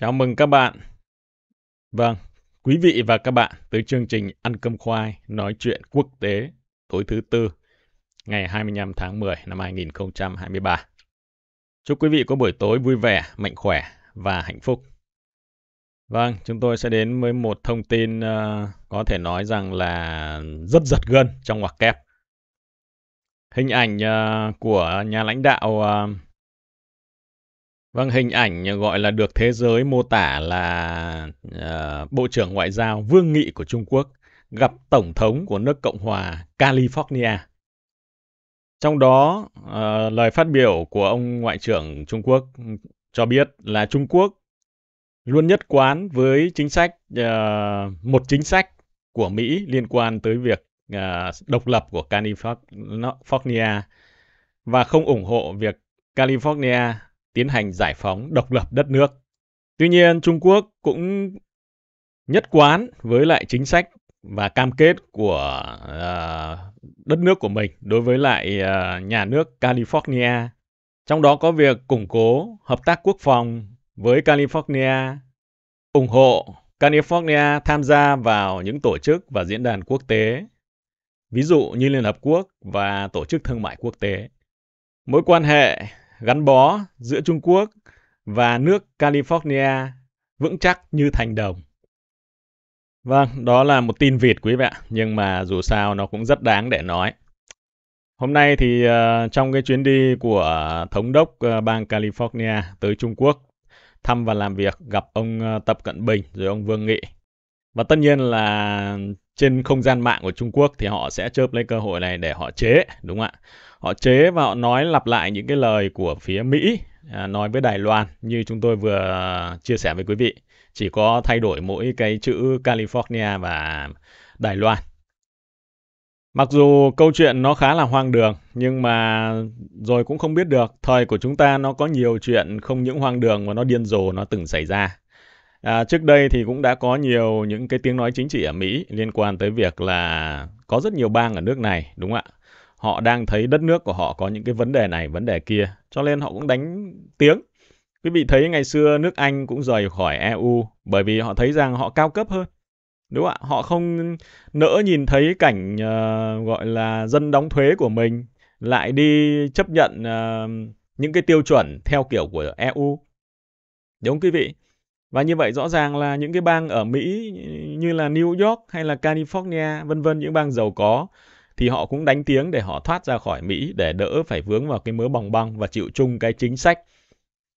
Chào mừng các bạn. Vâng, quý vị và các bạn tới chương trình Ăn cơm khoai nói chuyện quốc tế tối thứ tư ngày 25 tháng 10 năm 2023. Chúc quý vị có buổi tối vui vẻ, mạnh khỏe và hạnh phúc. Vâng, chúng tôi sẽ đến với một thông tin uh, có thể nói rằng là rất giật gân trong ngoặc kép. Hình ảnh uh, của nhà lãnh đạo uh, Vâng, hình ảnh ờ, gọi là được thế giới mô tả là uh, Bộ trưởng Ngoại giao Vương Nghị của Trung Quốc gặp Tổng thống của nước Cộng hòa California. Trong đó, uh, lời phát biểu của ông Ngoại trưởng Trung Quốc ừ, cho biết là Trung Quốc luôn nhất quán với chính sách uh, một chính sách của Mỹ liên quan tới việc uh, độc lập của California và không ủng hộ việc California tiến hành giải phóng độc lập đất nước. Tuy nhiên, Trung Quốc cũng nhất quán với lại chính sách và cam kết của uh, đất nước của mình đối với lại uh, nhà nước California, trong đó có việc củng cố hợp tác quốc phòng với California, ủng hộ California tham gia vào những tổ chức và diễn đàn quốc tế, ví dụ như Liên Hợp Quốc và Tổ chức Thương mại Quốc tế. Mối quan hệ gắn bó giữa Trung Quốc và nước California vững chắc như thành đồng. Vâng, đó là một tin vịt quý vị ạ, nhưng mà dù sao nó cũng rất đáng để nói. Hôm nay thì uh, trong cái chuyến đi của thống đốc uh, bang California tới Trung Quốc thăm và làm việc gặp ông uh, Tập Cận Bình rồi ông Vương Nghị. Và tất nhiên là trên không gian mạng của Trung Quốc thì họ sẽ chớp lấy cơ hội này để họ chế, đúng không ạ? họ chế và họ nói lặp lại những cái lời của phía Mỹ à, nói với Đài Loan như chúng tôi vừa à, chia sẻ với quý vị chỉ có thay đổi mỗi cái chữ California và Đài Loan Mặc dù câu chuyện nó khá là hoang đường, nhưng mà rồi cũng không biết được, thời của chúng ta nó có nhiều chuyện không những hoang đường mà nó điên rồ nó từng xảy ra. À, trước đây thì cũng đã có nhiều những cái tiếng nói chính trị ở Mỹ liên quan tới việc là có rất nhiều bang ở nước này, đúng không ạ? họ đang thấy đất nước của họ có những cái vấn đề này vấn đề kia cho nên họ cũng đánh tiếng quý vị thấy ngày xưa nước anh cũng rời khỏi eu bởi vì họ thấy rằng họ cao cấp hơn đúng không ạ họ không nỡ nhìn thấy cảnh uh, gọi là dân đóng thuế của mình lại đi chấp nhận uh, những cái tiêu chuẩn theo kiểu của eu đúng không quý vị và như vậy rõ ràng là những cái bang ở Mỹ như là New York hay là California, vân vân những bang giàu có thì họ cũng đánh tiếng để họ thoát ra khỏi Mỹ để đỡ phải vướng vào cái mớ bong bong và chịu chung cái chính sách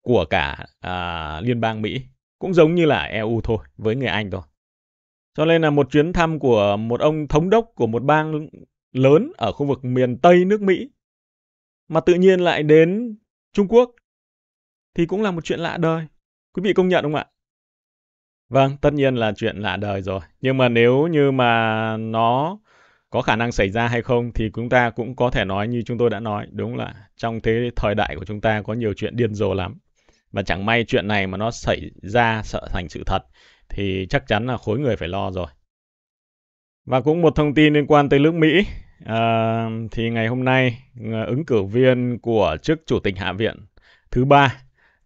của cả à, liên bang Mỹ cũng giống như là EU thôi với người Anh thôi. Cho nên là một chuyến thăm của một ông thống đốc của một bang lớn ở khu vực miền Tây nước Mỹ mà tự nhiên lại đến Trung Quốc thì cũng là một chuyện lạ đời. Quý vị công nhận không ạ? Vâng, tất nhiên là chuyện lạ đời rồi. Nhưng mà nếu như mà nó có khả năng xảy ra hay không thì chúng ta cũng có thể nói như chúng tôi đã nói đúng là trong thế thời đại của chúng ta có nhiều chuyện điên rồ lắm và chẳng may chuyện này mà nó xảy ra sợ thành sự thật thì chắc chắn là khối người phải lo rồi và cũng một thông tin liên quan tới nước Mỹ à, thì ngày hôm nay ờ, ứng cử viên của chức chủ tịch hạ viện thứ ba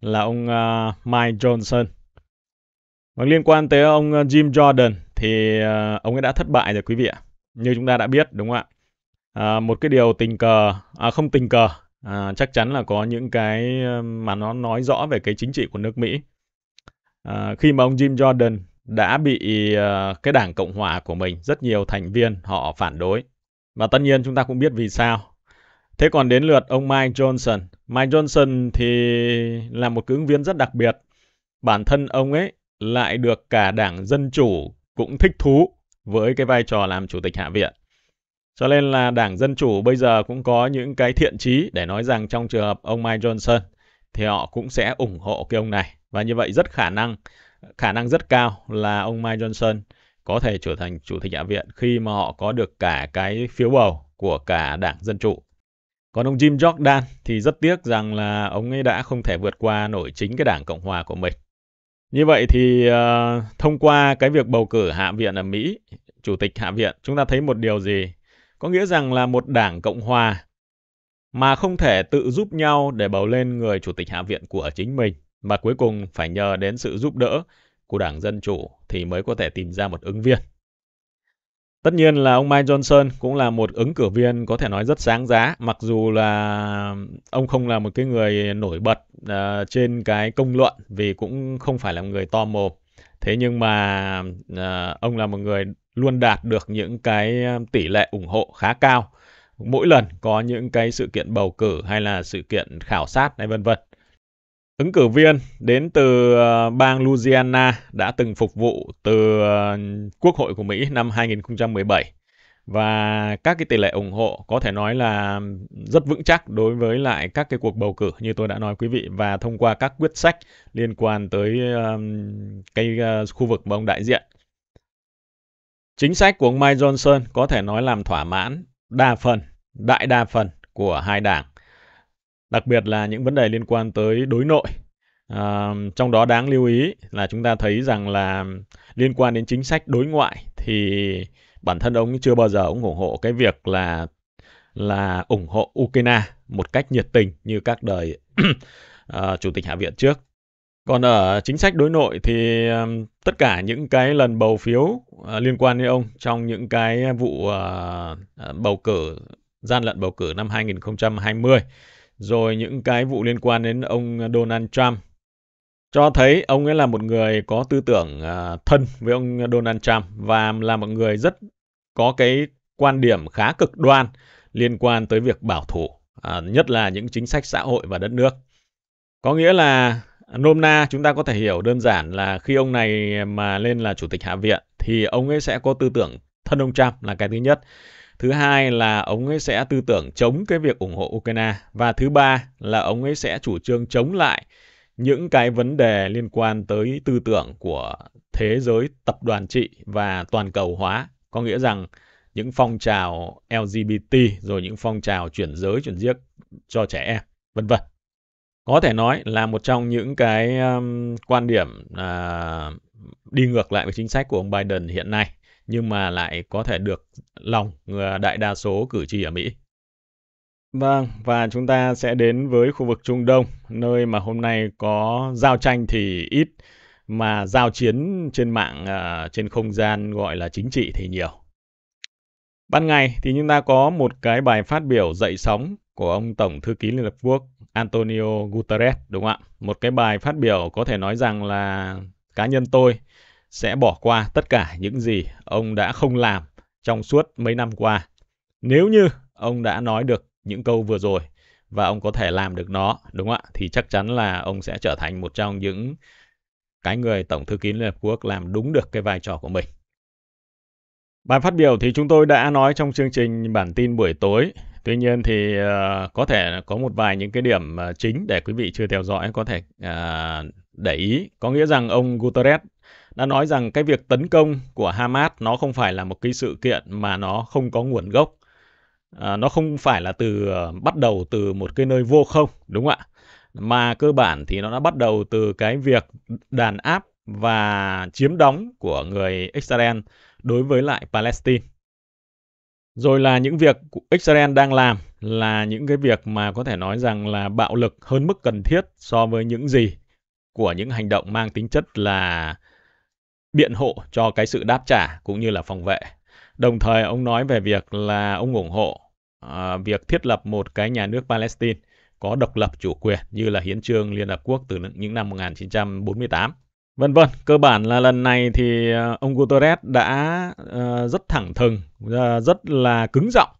là ông uh, Mike Johnson và liên quan tới ông Jim Jordan thì uh, ông ấy đã thất bại rồi quý vị ạ như chúng ta đã biết đúng không ạ à, một cái điều tình cờ à, không tình cờ à, chắc chắn là có những cái mà nó nói rõ về cái chính trị của nước Mỹ à, khi mà ông Jim Jordan đã bị à, cái đảng Cộng hòa của mình rất nhiều thành viên họ phản đối và tất nhiên chúng ta cũng biết vì sao Thế còn đến lượt ông Mike Johnson. Mike Johnson thì là một ứng viên rất đặc biệt. Bản thân ông ấy lại được cả đảng Dân Chủ cũng thích thú với cái vai trò làm chủ tịch Hạ viện. Cho nên là Đảng Dân Chủ bây giờ cũng có những cái thiện trí để nói rằng trong trường hợp ông Mike Johnson thì họ cũng sẽ ủng hộ cái ông này. Và như vậy rất khả năng, khả năng rất cao là ông Mike Johnson có thể trở thành chủ tịch Hạ viện khi mà họ có được cả cái phiếu bầu của cả Đảng Dân Chủ. Còn ông Jim Jordan thì rất tiếc rằng là ông ấy đã không thể vượt qua nổi chính cái Đảng Cộng Hòa của mình. Như vậy thì uh, thông qua cái việc bầu cử Hạ viện ở Mỹ, Chủ tịch Hạ viện, chúng ta thấy một điều gì? Có nghĩa rằng là một đảng Cộng Hòa mà không thể tự giúp nhau để bầu lên người Chủ tịch Hạ viện của chính mình, mà cuối cùng phải nhờ đến sự giúp đỡ của Đảng Dân Chủ thì mới có thể tìm ra một ứng viên. Tất nhiên là ông Mike Johnson cũng là một ứng cử viên có thể nói rất sáng giá, mặc dù là ông không là một cái người nổi bật uh, trên cái công luận vì cũng không phải là một người to mồm. Thế nhưng mà uh, ông là một người luôn đạt được những cái à, tỷ lệ ủng hộ khá cao mỗi lần có những cái sự kiện bầu cử hay là sự kiện khảo sát hay vân vân Ứng cử viên đến từ ờ, bang Louisiana đã từng phục vụ từ ờ, Quốc hội của Mỹ năm 2017 và các cái tỷ lệ ủng hộ có thể nói là rất vững chắc đối với lại các cái cuộc bầu cử như tôi đã nói quý vị và thông qua các quyết sách liên quan tới cái ờ, khu vực mà ông đại diện. Chính sách của ông Mike Johnson có thể nói làm thỏa mãn đa phần, đại đa phần của hai đảng đặc biệt là những vấn đề liên quan tới đối nội. À, trong đó đáng lưu ý là chúng ta thấy rằng là liên quan đến chính sách đối ngoại thì bản thân ông chưa bao giờ ủng hộ cái việc là là ủng hộ Ukraine một cách nhiệt tình như các đời uh, chủ tịch Hạ viện trước. Còn ở chính sách đối nội thì à, tất cả những cái lần bầu phiếu à, liên quan đến ông trong những cái vụ bầu cử gian lận bầu cử năm 2020 rồi những cái vụ liên quan đến ông Donald Trump cho thấy ông ấy là một người có tư tưởng à, thân với ông Donald Trump và là một người rất có cái quan điểm khá cực đoan liên quan tới việc bảo thủ, à, nhất là những chính sách xã hội và đất nước. Có nghĩa là nôm na chúng ta có thể hiểu đơn giản là khi ông này mà lên là chủ tịch Hạ viện thì ông ấy sẽ có tư tưởng thân ông Trump là cái thứ nhất thứ hai là ông ấy sẽ tư tưởng chống cái việc ủng hộ Ukraine và thứ ba là ông ấy sẽ chủ trương chống lại những cái vấn đề liên quan tới tư tưởng của thế giới tập đoàn trị và toàn cầu hóa có nghĩa rằng những phong trào LGBT rồi những phong trào chuyển giới chuyển giếc cho trẻ em vân vân có thể nói là một trong những cái um, quan điểm uh, đi ngược lại với chính sách của ông Biden hiện nay nhưng mà lại có thể được lòng ờ, đại đa số cử tri ở Mỹ. Vâng, và chúng ta sẽ đến với khu vực Trung Đông, nơi mà hôm nay có giao tranh thì ít, mà giao chiến trên mạng, uh, trên không gian gọi là chính trị thì nhiều. Ban ngày thì chúng ta có một cái bài phát biểu dậy sóng của ông Tổng Thư ký Liên Hợp Quốc Antonio Guterres, đúng không ạ? Một cái bài phát biểu có thể nói rằng là cá nhân tôi sẽ bỏ qua tất cả những gì ông đã không làm trong suốt mấy năm qua. Nếu như ông đã nói được những câu vừa rồi và ông có thể làm được nó, đúng không ạ? Thì chắc chắn là ông sẽ trở thành một trong những cái người Tổng thư ký Liên Hợp Quốc làm đúng được cái vai trò của mình. Bài phát biểu thì chúng tôi đã nói trong chương trình bản tin buổi tối. Tuy nhiên thì ờ, có thể có một vài những cái điểm ờ, chính để quý vị chưa theo dõi có thể ờ, để ý. Có nghĩa rằng ông Guterres đã nói rằng cái việc tấn công của Hamas nó không phải là một cái sự kiện mà nó không có nguồn gốc. À, nó không phải là từ ờ, bắt đầu từ một cái nơi vô không, đúng không ạ? Mà cơ bản thì nó đã bắt đầu từ cái việc đàn áp và chiếm đóng của người Israel đối với lại Palestine. Rồi là những việc Israel đang làm là những cái việc mà có thể nói rằng là bạo lực hơn mức cần thiết so với những gì của những hành động mang tính chất là biện hộ cho cái sự đáp trả cũng như là phòng vệ. Đồng thời ông nói về việc là ông ủng hộ à, việc thiết lập một cái nhà nước Palestine có độc lập chủ quyền như là hiến trương Liên Hợp Quốc từ những năm 1948. Vân vân, cơ bản là lần này thì à, ông Guterres đã à, rất thẳng thừng, rất là cứng giọng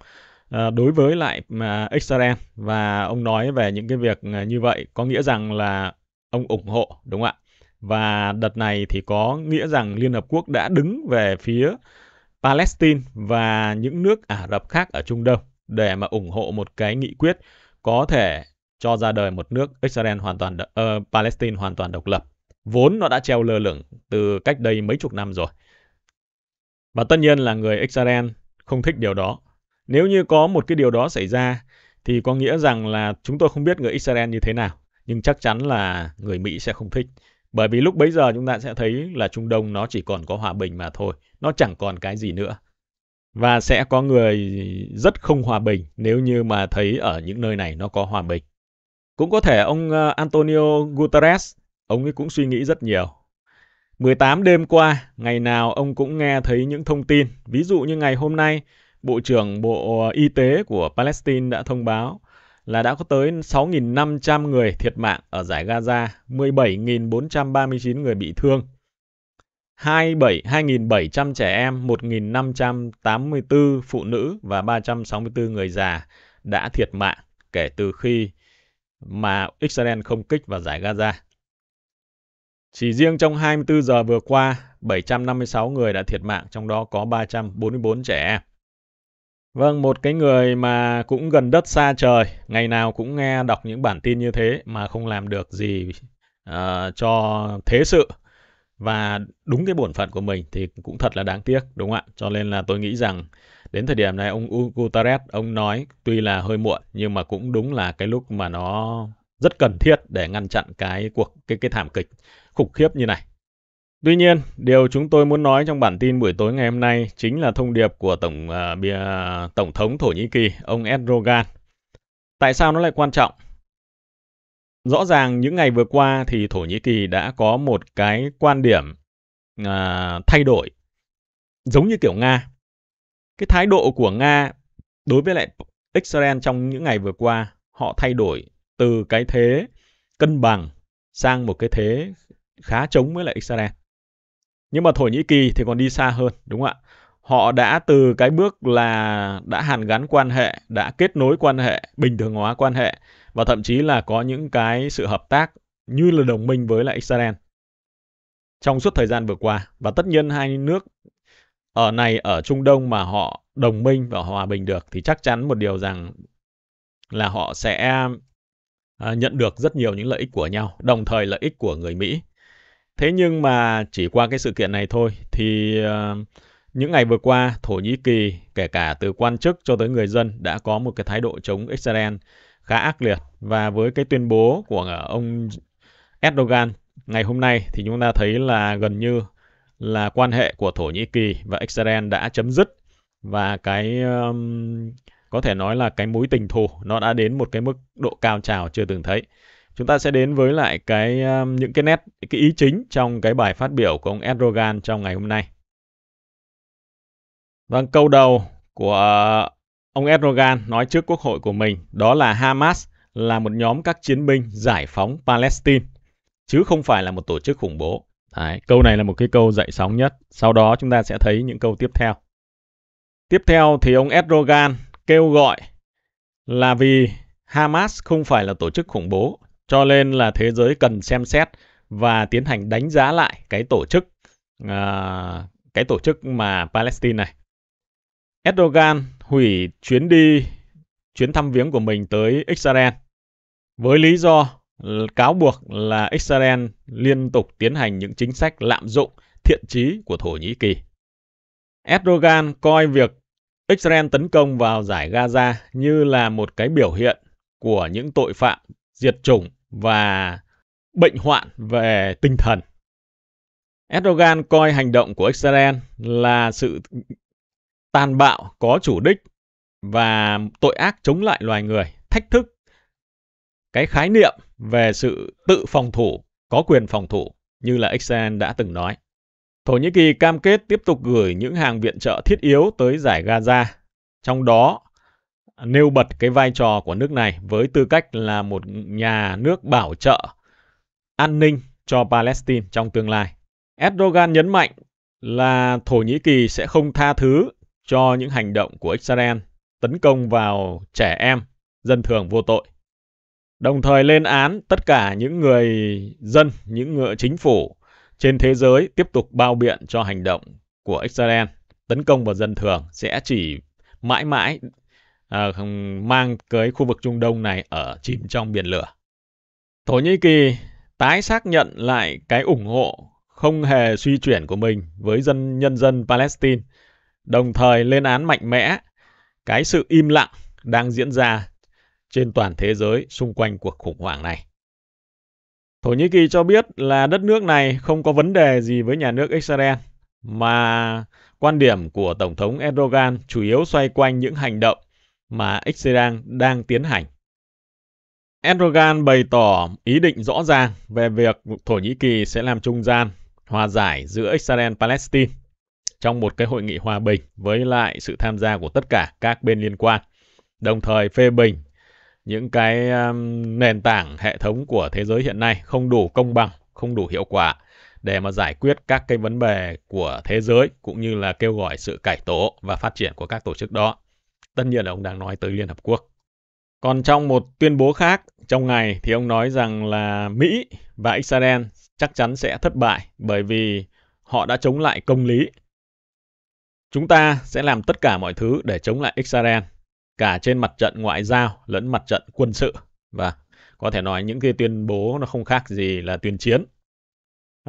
đối với lại Israel và ông nói về những cái việc như vậy có nghĩa rằng là ông ủng hộ đúng không ạ? Và đợt này thì có nghĩa rằng Liên Hợp Quốc đã đứng về phía Palestine và những nước Ả Rập khác ở Trung Đông để mà ủng hộ một cái nghị quyết có thể cho ra đời một nước Israel hoàn toàn uh, Palestine hoàn toàn độc lập. Vốn nó đã treo lơ lửng từ cách đây mấy chục năm rồi. Và tất nhiên là người Israel không thích điều đó. Nếu như có một cái điều đó xảy ra thì có nghĩa rằng là chúng tôi không biết người Israel như thế nào, nhưng chắc chắn là người Mỹ sẽ không thích. Bởi vì lúc bấy giờ chúng ta sẽ thấy là Trung Đông nó chỉ còn có hòa bình mà thôi, nó chẳng còn cái gì nữa. Và sẽ có người rất không hòa bình nếu như mà thấy ở những nơi này nó có hòa bình. Cũng có thể ông ờ, Antonio Guterres, ông ấy cũng suy nghĩ rất nhiều. 18 đêm qua, ngày nào ông cũng nghe thấy những thông tin, ví dụ như ngày hôm nay, Bộ trưởng Bộ Y tế của Palestine đã thông báo là đã có tới 6.500 người thiệt mạng ở giải Gaza, 17.439 người bị thương. 2.700 trẻ em, 1.584 phụ nữ và 364 người già đã thiệt mạng kể từ khi mà Israel không kích vào giải Gaza. Chỉ riêng trong 24 giờ vừa qua, 756 người đã thiệt mạng, trong đó có 344 trẻ em. Vâng, một cái người mà cũng gần đất xa trời, ngày nào cũng nghe đọc những bản tin như thế mà không làm được gì uh, cho thế sự và đúng cái bổn phận của mình thì cũng thật là đáng tiếc đúng không ạ? Cho nên là tôi nghĩ rằng đến thời điểm này ông Guterres ông nói tuy là hơi muộn nhưng mà cũng đúng là cái lúc mà nó rất cần thiết để ngăn chặn cái cuộc cái cái thảm kịch khủng khiếp như này. Tuy nhiên, điều chúng tôi muốn nói trong bản tin buổi tối ngày hôm nay chính là thông điệp của tổng uh, tổng thống Thổ Nhĩ Kỳ, ông Erdogan. Tại sao nó lại quan trọng? Rõ ràng những ngày vừa qua thì Thổ Nhĩ Kỳ đã có một cái quan điểm uh, thay đổi giống như kiểu Nga. Cái thái độ của Nga đối với lại Israel trong những ngày vừa qua, họ thay đổi từ cái thế cân bằng sang một cái thế khá chống với lại Israel nhưng mà Thổ Nhĩ Kỳ thì còn đi xa hơn đúng không ạ họ đã từ cái bước là đã hàn gắn quan hệ đã kết nối quan hệ bình thường hóa quan hệ và thậm chí là có những cái sự hợp tác như là đồng minh với lại Israel trong suốt thời gian vừa qua và tất nhiên hai nước ở này ở Trung Đông mà họ đồng minh và hòa bình được thì chắc chắn một điều rằng là họ sẽ ờ, nhận được rất nhiều những lợi ích của nhau đồng thời lợi ích của người Mỹ Thế nhưng mà chỉ qua cái sự kiện này thôi thì ờ, những ngày vừa qua, Thổ Nhĩ Kỳ, kể cả từ quan chức cho tới người dân đã có một cái thái độ chống Israel khá ác liệt và với cái tuyên bố của ờ, ông Erdogan ngày hôm nay thì chúng ta thấy là gần như là quan hệ của Thổ Nhĩ Kỳ và Israel đã chấm dứt và cái um, có thể nói là cái mối tình thù nó đã đến một cái mức độ cao trào chưa từng thấy chúng ta sẽ đến với lại cái um, những cái nét cái ý chính trong cái bài phát biểu của ông Erdogan trong ngày hôm nay. Vâng, câu đầu của ông Erdogan nói trước quốc hội của mình đó là Hamas là một nhóm các chiến binh giải phóng Palestine chứ không phải là một tổ chức khủng bố. Đấy, câu này là một cái câu dậy sóng nhất. Sau đó chúng ta sẽ thấy những câu tiếp theo. Tiếp theo thì ông Erdogan kêu gọi là vì Hamas không phải là tổ chức khủng bố cho nên là thế giới cần xem xét và tiến hành đánh giá lại cái tổ chức uh, cái tổ chức mà Palestine này. Erdogan hủy chuyến đi chuyến thăm viếng của mình tới Israel với lý do cáo buộc là Israel liên tục tiến hành những chính sách lạm dụng thiện trí của Thổ Nhĩ Kỳ. Erdogan coi việc Israel tấn công vào giải Gaza như là một cái biểu hiện của những tội phạm diệt chủng và bệnh hoạn về tinh thần. Erdogan coi hành động của Israel là sự tàn bạo có chủ đích và tội ác chống lại loài người, thách thức cái khái niệm về sự tự phòng thủ, có quyền phòng thủ như là Israel đã từng nói. Thổ Nhĩ Kỳ cam kết tiếp tục gửi những hàng viện trợ thiết yếu tới giải Gaza, trong đó nêu bật cái vai trò của nước này với tư cách là một nhà nước bảo trợ an ninh cho Palestine trong tương lai. Erdogan nhấn mạnh là Thổ Nhĩ Kỳ sẽ không tha thứ cho những hành động của Israel tấn công vào trẻ em, dân thường vô tội. Đồng thời lên án tất cả những người dân, những người chính phủ trên thế giới tiếp tục bao biện cho hành động của Israel tấn công vào dân thường sẽ chỉ mãi mãi à, mang tới khu vực Trung Đông này ở chìm trong biển lửa. Thổ Nhĩ Kỳ tái xác nhận lại cái ủng hộ không hề suy chuyển của mình với dân nhân dân Palestine, đồng thời lên án mạnh mẽ cái sự im lặng đang diễn ra trên toàn thế giới xung quanh cuộc khủng hoảng này. Thổ Nhĩ Kỳ cho biết là đất nước này không có vấn đề gì với nhà nước Israel, mà quan điểm của Tổng thống Erdogan chủ yếu xoay quanh những hành động mà Israel đang tiến hành. Erdogan bày tỏ ý định rõ ràng về việc Thổ Nhĩ Kỳ sẽ làm trung gian hòa giải giữa Israel-Palestine trong một cái hội nghị hòa bình với lại sự tham gia của tất cả các bên liên quan, đồng thời phê bình những cái um, nền tảng hệ thống của thế giới hiện nay không đủ công bằng, không đủ hiệu quả để mà giải quyết các cái vấn đề của thế giới cũng như là kêu gọi sự cải tổ và phát triển của các tổ chức đó. Tất nhiên là ông đang nói tới Liên Hợp Quốc. Còn trong một tuyên bố khác trong ngày thì ông nói rằng là Mỹ và Israel chắc chắn sẽ thất bại bởi vì họ đã chống lại công lý. Chúng ta sẽ làm tất cả mọi thứ để chống lại Israel, cả trên mặt trận ngoại giao lẫn mặt trận quân sự. Và có thể nói những cái tuyên bố nó không khác gì là tuyên chiến.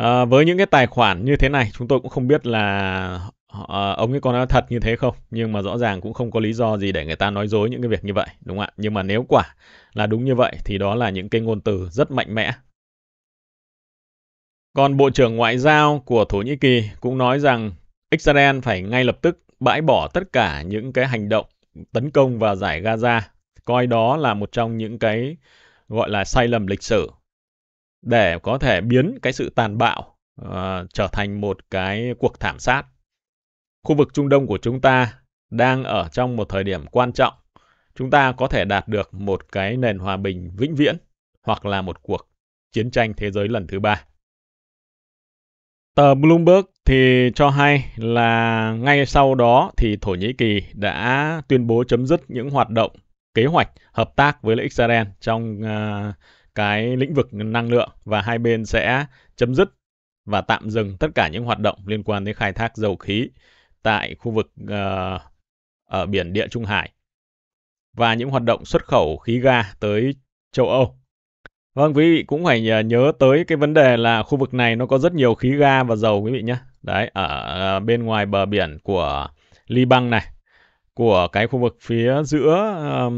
À, với những cái tài khoản như thế này, chúng tôi cũng không biết là Họ, à, ông ấy có nói thật như thế không nhưng mà rõ ràng cũng không có lý do gì để người ta nói dối những cái việc như vậy đúng không ạ nhưng mà nếu quả là đúng như vậy thì đó là những cái ngôn từ rất mạnh mẽ còn bộ trưởng ngoại giao của thổ nhĩ kỳ cũng nói rằng israel phải ngay lập tức bãi bỏ tất cả những cái hành động tấn công vào giải gaza coi đó là một trong những cái gọi là sai lầm lịch sử để có thể biến cái sự tàn bạo uh, trở thành một cái cuộc thảm sát khu vực Trung Đông của chúng ta đang ở trong một thời điểm quan trọng. Chúng ta có thể đạt được một cái nền hòa bình vĩnh viễn hoặc là một cuộc chiến tranh thế giới lần thứ ba. Tờ Bloomberg thì cho hay là ngay sau đó thì Thổ Nhĩ Kỳ đã tuyên bố chấm dứt những hoạt động kế hoạch hợp tác với Israel trong uh, cái lĩnh vực năng lượng và hai bên sẽ chấm dứt và tạm dừng tất cả những hoạt động liên quan đến khai thác dầu khí tại khu vực uh, ở biển Địa Trung Hải và những hoạt động xuất khẩu khí ga tới châu Âu. Vâng, quý vị cũng phải ờ, nhớ tới cái vấn đề là khu vực này nó có rất nhiều khí ga và dầu quý vị nhé. Đấy, ở ờ, bên ngoài bờ biển của Liban này, của cái khu vực phía giữa um,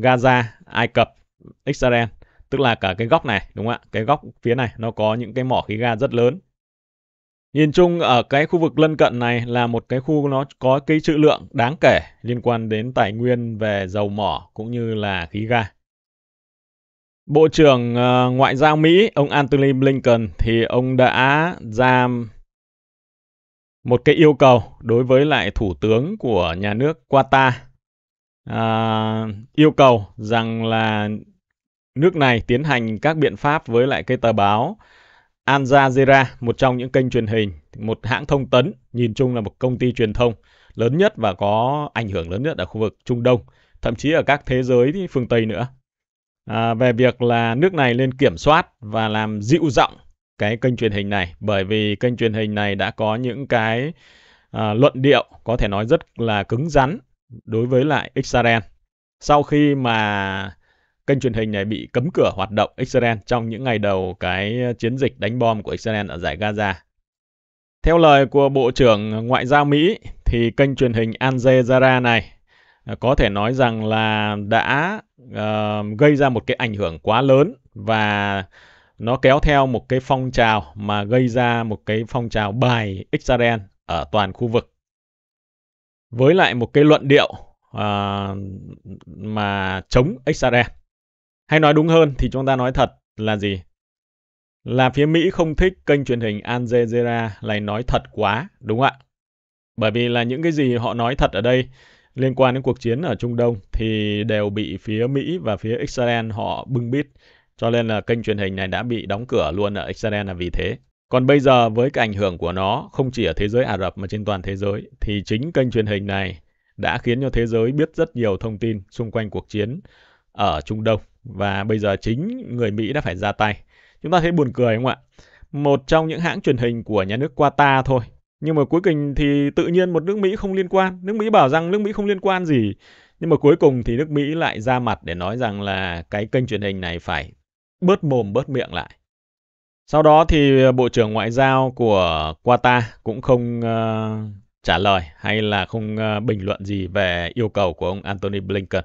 Gaza, Ai Cập, Israel, tức là cả cái góc này, đúng không ạ? Cái góc phía này nó có những cái mỏ khí ga rất lớn Nhìn chung ở cái khu vực lân cận này là một cái khu nó có cái trữ lượng đáng kể liên quan đến tài nguyên về dầu mỏ cũng như là khí ga. Bộ trưởng ờ, Ngoại giao Mỹ ông Antony Blinken thì ông đã ra một cái yêu cầu đối với lại thủ tướng của nhà nước Qatar à, yêu cầu rằng là nước này tiến hành các biện pháp với lại cái tờ báo Al Jazeera, một trong những kênh truyền hình, một hãng thông tấn, nhìn chung là một công ty truyền thông lớn nhất và có ảnh hưởng lớn nhất ở khu vực Trung Đông, thậm chí ở các thế giới phương Tây nữa. À, về việc là nước này lên kiểm soát và làm dịu giọng cái kênh truyền hình này, bởi vì kênh truyền hình này đã có những cái à, luận điệu có thể nói rất là cứng rắn đối với lại Israel. Sau khi mà kênh truyền hình này bị cấm cửa hoạt động Israel trong những ngày đầu cái chiến dịch đánh bom của Israel ở giải Gaza. Theo lời của Bộ trưởng Ngoại giao Mỹ thì kênh truyền hình Al Jazeera này à, có thể nói rằng là đã uh, gây ra một cái ảnh hưởng quá lớn và nó kéo theo một cái phong trào mà gây ra một cái phong trào bài Israel ở toàn khu vực. Với lại một cái luận điệu uh, mà chống Israel. Hay nói đúng hơn thì chúng ta nói thật là gì? Là phía Mỹ không thích kênh truyền hình Al Jazeera lại nói thật quá, đúng không ạ? Bởi vì là những cái gì họ nói thật ở đây liên quan đến cuộc chiến ở Trung Đông thì đều bị phía Mỹ và phía Israel họ bưng bít. Cho nên là kênh truyền hình này đã bị đóng cửa luôn ở Israel là vì thế. Còn bây giờ với cái ảnh hưởng của nó không chỉ ở thế giới Ả Rập mà trên toàn thế giới thì chính kênh truyền hình này đã khiến cho thế giới biết rất nhiều thông tin xung quanh cuộc chiến ở Trung Đông và bây giờ chính người Mỹ đã phải ra tay. Chúng ta thấy buồn cười không ạ? Một trong những hãng truyền hình của nhà nước Qatar thôi. Nhưng mà cuối cùng thì tự nhiên một nước Mỹ không liên quan. Nước Mỹ bảo rằng nước Mỹ không liên quan gì. Nhưng mà cuối cùng thì nước Mỹ lại ra mặt để nói rằng là cái kênh truyền hình này phải bớt mồm bớt miệng lại. Sau đó thì Bộ trưởng Ngoại giao của Qatar cũng không uh, trả lời hay là không uh, bình luận gì về yêu cầu của ông Anthony Blinken.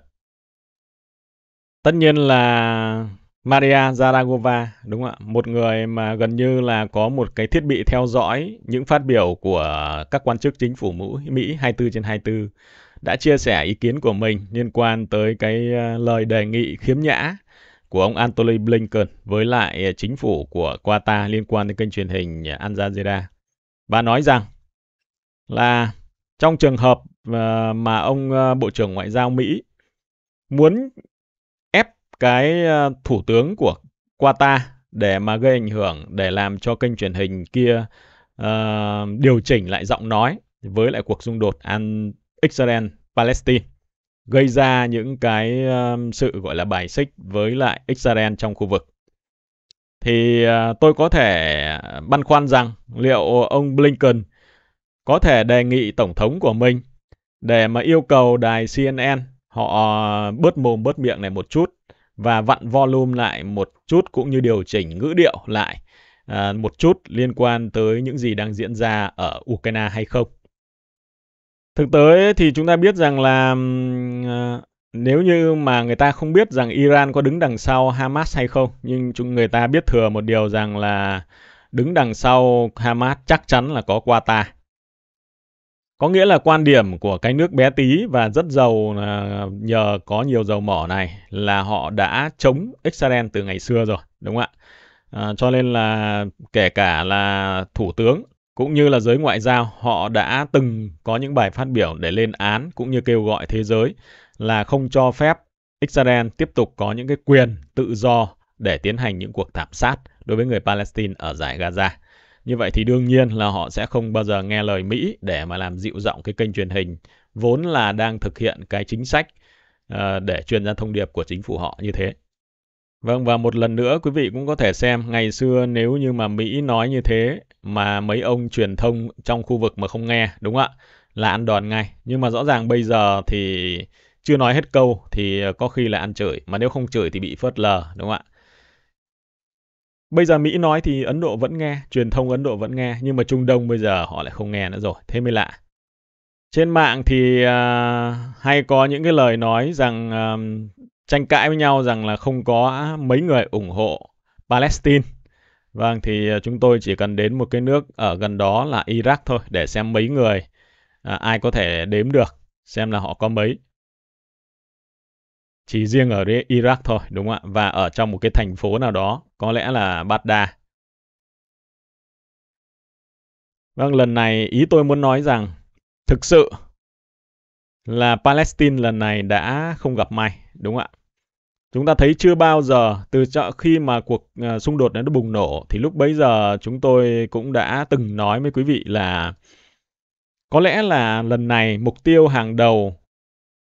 Tất nhiên là Maria Zaragova đúng không ạ? Một người mà gần như là có một cái thiết bị theo dõi những phát biểu của các quan chức chính phủ Mỹ 24 trên 24 đã chia sẻ ý kiến của mình liên quan tới cái ờ, lời đề nghị khiếm nhã của ông Antony Blinken với lại chính phủ của Qatar liên quan đến kênh truyền hình Al Jazeera. Bà nói rằng là trong trường hợp ờ, mà ông ờ, Bộ trưởng Ngoại giao Mỹ muốn cái ờ, thủ tướng của Qatar để mà gây ảnh hưởng để làm cho kênh truyền hình kia uh, điều chỉnh lại giọng nói với lại cuộc xung đột an Israel Palestine gây ra những cái ờ, sự gọi là bài xích với lại Israel trong khu vực. Thì tôi có thể băn khoăn rằng liệu ông Blinken có thể đề nghị tổng thống của mình để mà yêu cầu đài CNN họ bớt mồm bớt miệng này một chút và vặn volume lại một chút cũng như điều chỉnh ngữ điệu lại à, một chút liên quan tới những gì đang diễn ra ở Ukraine hay không. Thực tế thì chúng ta biết rằng là à, nếu như mà người ta không biết rằng Iran có đứng đằng sau Hamas hay không, nhưng chúng người ta biết thừa một điều rằng là đứng đằng sau Hamas chắc chắn là có Qatar có nghĩa là quan điểm của cái nước bé tí và rất giàu nhờ có nhiều dầu mỏ này là họ đã chống Israel từ ngày xưa rồi, đúng không ạ? À, cho nên là kể cả là thủ tướng cũng như là giới ngoại giao họ đã từng có những bài phát biểu để lên án cũng như kêu gọi thế giới là không cho phép Israel tiếp tục có những cái quyền tự do để tiến hành những cuộc thảm sát đối với người Palestine ở giải Gaza. Như vậy thì đương nhiên là họ sẽ không bao giờ nghe lời Mỹ để mà làm dịu giọng cái kênh truyền hình vốn là đang thực hiện cái chính sách ờ, để truyền ra thông điệp của chính phủ họ như thế. Vâng và một lần nữa quý vị cũng có thể xem ngày xưa nếu như mà Mỹ nói như thế mà mấy ông truyền thông trong khu vực mà không nghe đúng không ạ là ăn đòn ngay. Nhưng mà rõ ràng bây giờ thì chưa nói hết câu thì có khi là ăn chửi mà nếu không chửi thì bị phớt lờ đúng không ạ? Bây giờ Mỹ nói thì Ấn Độ vẫn nghe, truyền thông Ấn Độ vẫn nghe, nhưng mà Trung Đông bây giờ họ lại không nghe nữa rồi, thế mới lạ. Trên mạng thì uh, hay có những cái lời nói rằng uh, tranh cãi với nhau rằng là không có mấy người ủng hộ Palestine. Vâng, thì à, chúng tôi chỉ cần đến một cái nước ở gần đó là Iraq thôi để xem mấy người, uh, ai có thể đếm được, xem là họ có mấy chỉ riêng ở Iraq thôi đúng không ạ và ở trong một cái thành phố nào đó có lẽ là Baghdad Vâng, lần này ý tôi muốn nói rằng thực sự là Palestine lần này đã không gặp may, đúng không ạ? Chúng ta thấy chưa bao giờ từ chợ khi mà cuộc ờ, xung đột nó bùng nổ thì lúc bấy giờ chúng tôi cũng đã từng nói với quý vị là có lẽ là lần này mục tiêu hàng đầu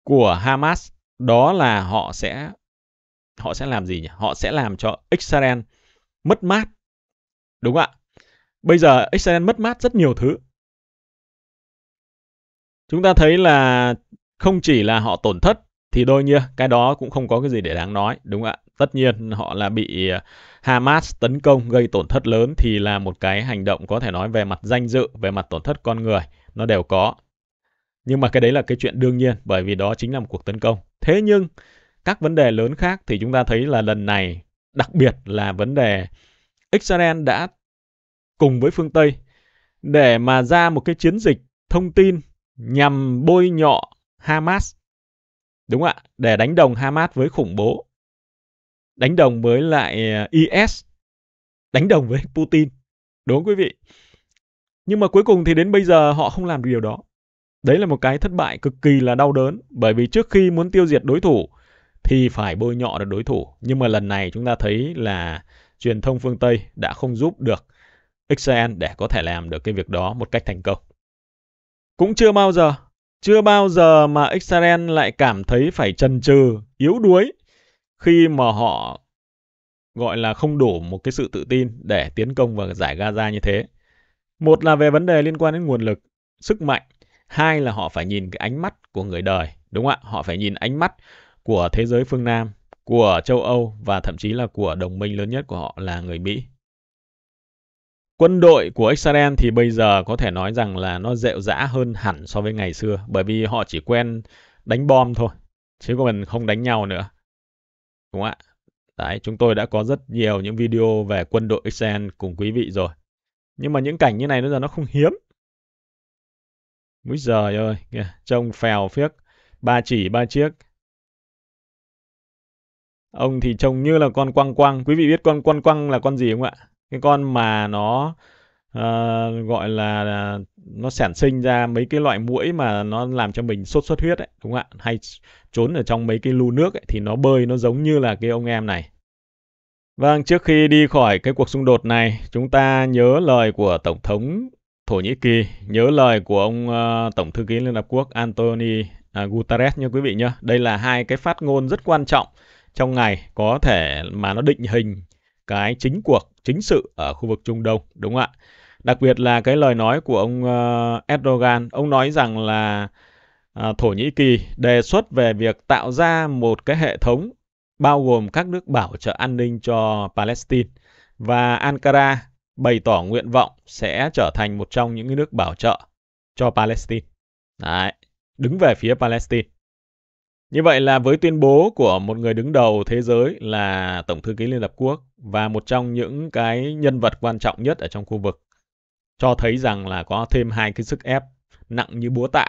của Hamas đó là họ sẽ họ sẽ làm gì nhỉ? Họ sẽ làm cho Israel mất mát. Đúng không ạ? Bây giờ Israel mất mát rất nhiều thứ. Chúng ta thấy là không chỉ là họ tổn thất thì đôi nhiên cái đó cũng không có cái gì để đáng nói đúng không ạ tất nhiên họ là bị ờ, Hamas tấn công gây tổn thất lớn thì là một cái hành động có thể nói về mặt danh dự về mặt tổn thất con người nó đều có nhưng mà cái đấy là cái chuyện đương nhiên bởi vì đó chính là một cuộc tấn công. Thế nhưng các vấn đề lớn khác thì chúng ta thấy là lần này đặc biệt là vấn đề Israel đã cùng với phương Tây để mà ra một cái chiến dịch thông tin nhằm bôi nhọ Hamas. Đúng ạ, để đánh đồng Hamas với khủng bố. Đánh đồng với lại ờ, IS. Đánh đồng với Putin. Đúng không quý vị? Nhưng mà cuối cùng thì đến bây giờ họ không làm điều đó. Đấy là một cái thất bại cực kỳ là đau đớn bởi vì trước khi muốn tiêu diệt đối thủ thì phải bôi nhọ được đối thủ. Nhưng mà lần này chúng ta thấy là truyền thông phương Tây đã không giúp được Israel e để có thể làm được cái việc đó một cách thành công. Cũng chưa bao giờ, chưa bao giờ mà Israel e lại cảm thấy phải chần chừ, yếu đuối khi mà họ gọi là không đủ một cái sự tự tin để tiến công vào giải Gaza như thế. Một là về vấn đề liên quan đến nguồn lực, sức mạnh hai là họ phải nhìn cái ánh mắt của người đời đúng không ạ họ phải nhìn ánh mắt của thế giới phương nam của châu âu và thậm chí là của đồng minh lớn nhất của họ là người mỹ Quân đội của Israel thì bây giờ có thể nói rằng là nó rệu rã hơn hẳn so với ngày xưa bởi vì họ chỉ quen đánh bom thôi chứ còn không đánh nhau nữa. Đúng không ạ? Đấy, chúng tôi đã có rất nhiều những video về quân đội Israel cùng quý vị rồi. Nhưng mà những cảnh như này bây giờ nó không hiếm. Úi giời ơi, kìa, trông phèo phiếc, ba chỉ ba chiếc. Ông thì trông như là con quăng quăng. Quý vị biết con quăng quăng là con gì không ạ? Cái con mà nó uh, gọi là, là nó sản sinh ra mấy cái loại mũi mà nó làm cho mình sốt xuất huyết ấy, đúng không ạ? Hay trốn ở trong mấy cái lu nước ấy, thì nó bơi nó giống như là cái ông em này. Vâng, trước khi đi khỏi cái cuộc xung đột này, chúng ta nhớ lời của Tổng thống Thổ Nhĩ Kỳ nhớ lời của ông uh, Tổng thư ký Liên Hợp Quốc Antony uh, à, Guterres nha quý vị nhé. Đây là hai cái phát ngôn rất quan trọng trong ngày có thể mà nó định hình cái chính cuộc, chính sự ở khu vực Trung Đông đúng không ạ? Đặc biệt là cái lời nói của ông uh, Erdogan, ông nói rằng là uh, Thổ Nhĩ Kỳ đề xuất về việc tạo ra một cái hệ thống bao gồm các nước bảo trợ an ninh cho Palestine và Ankara bày tỏ nguyện vọng sẽ trở thành một trong những nước bảo trợ cho Palestine. Đấy, đứng về phía Palestine. Như vậy là với tuyên bố của một người đứng đầu thế giới là Tổng thư ký Liên Hợp Quốc và một trong những cái nhân vật quan trọng nhất ở trong khu vực cho thấy rằng là có thêm hai cái sức ép nặng như búa tạ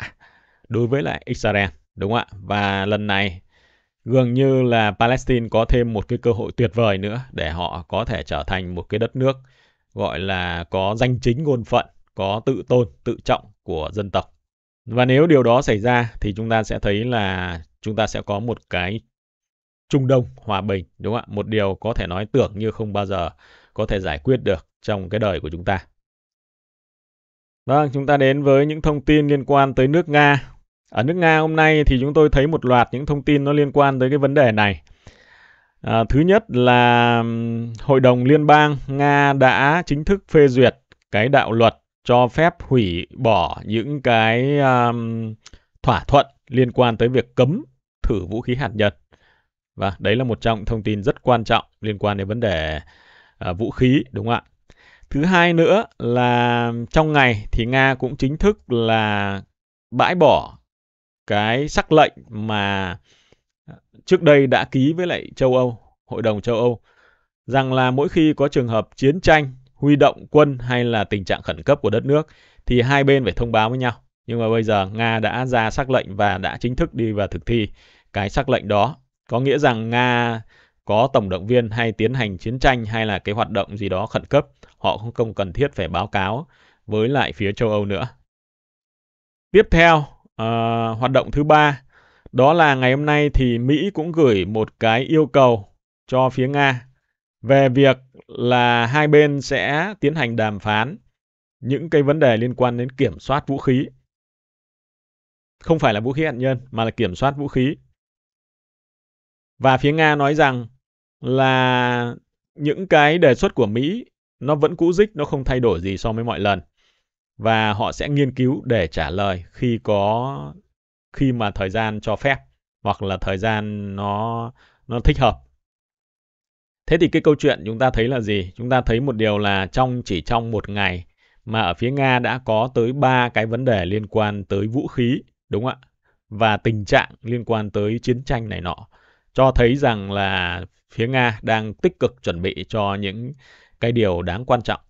đối với lại Israel, đúng không ạ? Và lần này gần như là Palestine có thêm một cái cơ hội tuyệt vời nữa để họ có thể trở thành một cái đất nước gọi là có danh chính ngôn phận, có tự tôn, tự trọng của dân tộc. Và nếu điều đó xảy ra thì chúng ta sẽ thấy là chúng ta sẽ có một cái Trung Đông hòa bình, đúng không ạ? Một điều có thể nói tưởng như không bao giờ có thể giải quyết được trong cái đời của chúng ta. Vâng, chúng ta đến với những thông tin liên quan tới nước Nga. Ở nước Nga hôm nay thì chúng tôi thấy một loạt những thông tin nó liên quan tới cái vấn đề này. À, thứ nhất là Hội đồng Liên bang Nga đã chính thức phê duyệt cái đạo luật cho phép hủy bỏ những cái um, thỏa thuận liên quan tới việc cấm thử vũ khí hạt nhân. Và đấy là một trong thông tin rất quan trọng liên quan đến vấn đề uh, vũ khí đúng không ạ? Thứ hai nữa là trong ngày thì Nga cũng chính thức là bãi bỏ cái sắc lệnh mà trước đây đã ký với lại châu Âu, Hội đồng châu Âu, rằng là mỗi khi có trường hợp chiến tranh, huy động quân hay là tình trạng khẩn cấp của đất nước thì hai bên phải thông báo với nhau. Nhưng mà bây giờ Nga đã ra sắc lệnh và đã chính thức đi vào thực thi cái sắc lệnh đó. Có nghĩa rằng Nga có tổng động viên hay tiến hành chiến tranh hay là cái hoạt động gì đó khẩn cấp, họ cũng không cần thiết phải báo cáo với lại phía châu Âu nữa. Tiếp theo, uh, hoạt động thứ ba đó là ngày hôm nay thì Mỹ cũng gửi một cái yêu cầu cho phía Nga về việc là hai bên sẽ tiến hành đàm phán những cái vấn đề liên quan đến kiểm soát vũ khí. Không phải là vũ khí hạt nhân mà là kiểm soát vũ khí. Và phía Nga nói rằng là những cái đề xuất của Mỹ nó vẫn cũ dích, nó không thay đổi gì so với mọi lần. Và họ sẽ nghiên cứu để trả lời khi có khi mà thời gian cho phép hoặc là thời gian nó nó thích hợp. Thế thì cái câu chuyện chúng ta thấy là gì? Chúng ta thấy một điều là trong chỉ trong một ngày mà ở phía Nga đã có tới ba cái vấn đề liên quan tới vũ khí, đúng không ạ? Và tình trạng liên quan tới chiến tranh này nọ cho thấy rằng là phía Nga đang tích cực chuẩn bị cho những cái điều đáng quan trọng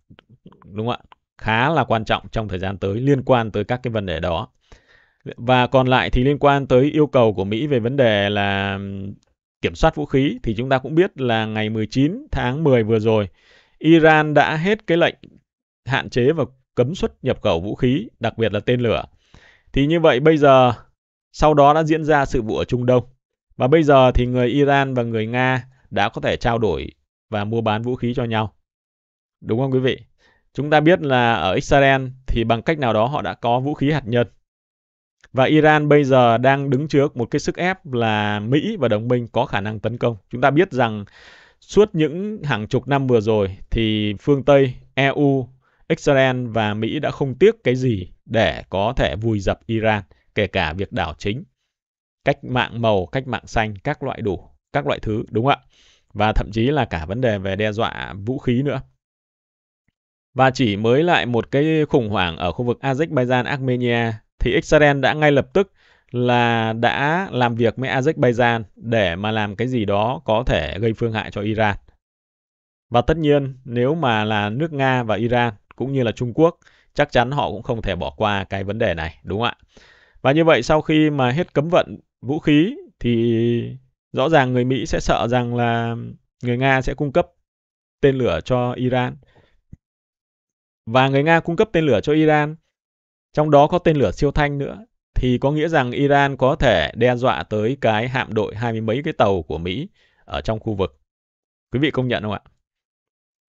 đúng không ạ? Khá là quan trọng trong thời gian tới liên quan tới các cái vấn đề đó. Và còn lại thì liên quan tới yêu cầu của Mỹ về vấn đề là kiểm soát vũ khí thì chúng ta cũng biết là ngày 19 tháng 10 vừa rồi, Iran đã hết cái lệnh hạn chế và cấm xuất nhập khẩu vũ khí, đặc biệt là tên lửa. Thì như vậy bây giờ sau đó đã diễn ra sự vụ ở Trung Đông. Và bây giờ thì người Iran và người Nga đã có thể trao đổi và mua bán vũ khí cho nhau. Đúng không quý vị? Chúng ta biết là ở Israel thì bằng cách nào đó họ đã có vũ khí hạt nhân và Iran bây giờ đang đứng trước một cái sức ép là Mỹ và đồng minh có khả năng tấn công. Chúng ta biết rằng suốt những hàng chục năm vừa rồi thì phương Tây, EU, Israel và Mỹ đã không tiếc cái gì để có thể vùi dập Iran, kể cả việc đảo chính, cách mạng màu, cách mạng xanh, các loại đủ, các loại thứ, đúng không ạ? Và thậm chí là cả vấn đề về đe dọa vũ khí nữa. Và chỉ mới lại một cái khủng hoảng ở khu vực Azerbaijan, Armenia thì Israel đã ngay lập tức là đã làm việc với Azerbaijan để mà làm cái gì đó có thể gây phương hại cho Iran. Và tất nhiên, nếu mà là nước Nga và Iran cũng như là Trung Quốc, chắc chắn họ cũng không thể bỏ qua cái vấn đề này, đúng không ạ? Và như vậy sau khi mà hết cấm vận vũ khí thì rõ ràng người Mỹ sẽ sợ rằng là người Nga sẽ cung cấp tên lửa cho Iran. Và người Nga cung cấp tên lửa cho Iran trong đó có tên lửa siêu thanh nữa, thì có nghĩa rằng Iran có thể đe dọa tới cái hạm đội hai mươi mấy cái tàu của Mỹ ở trong khu vực. Quý vị công nhận không ạ?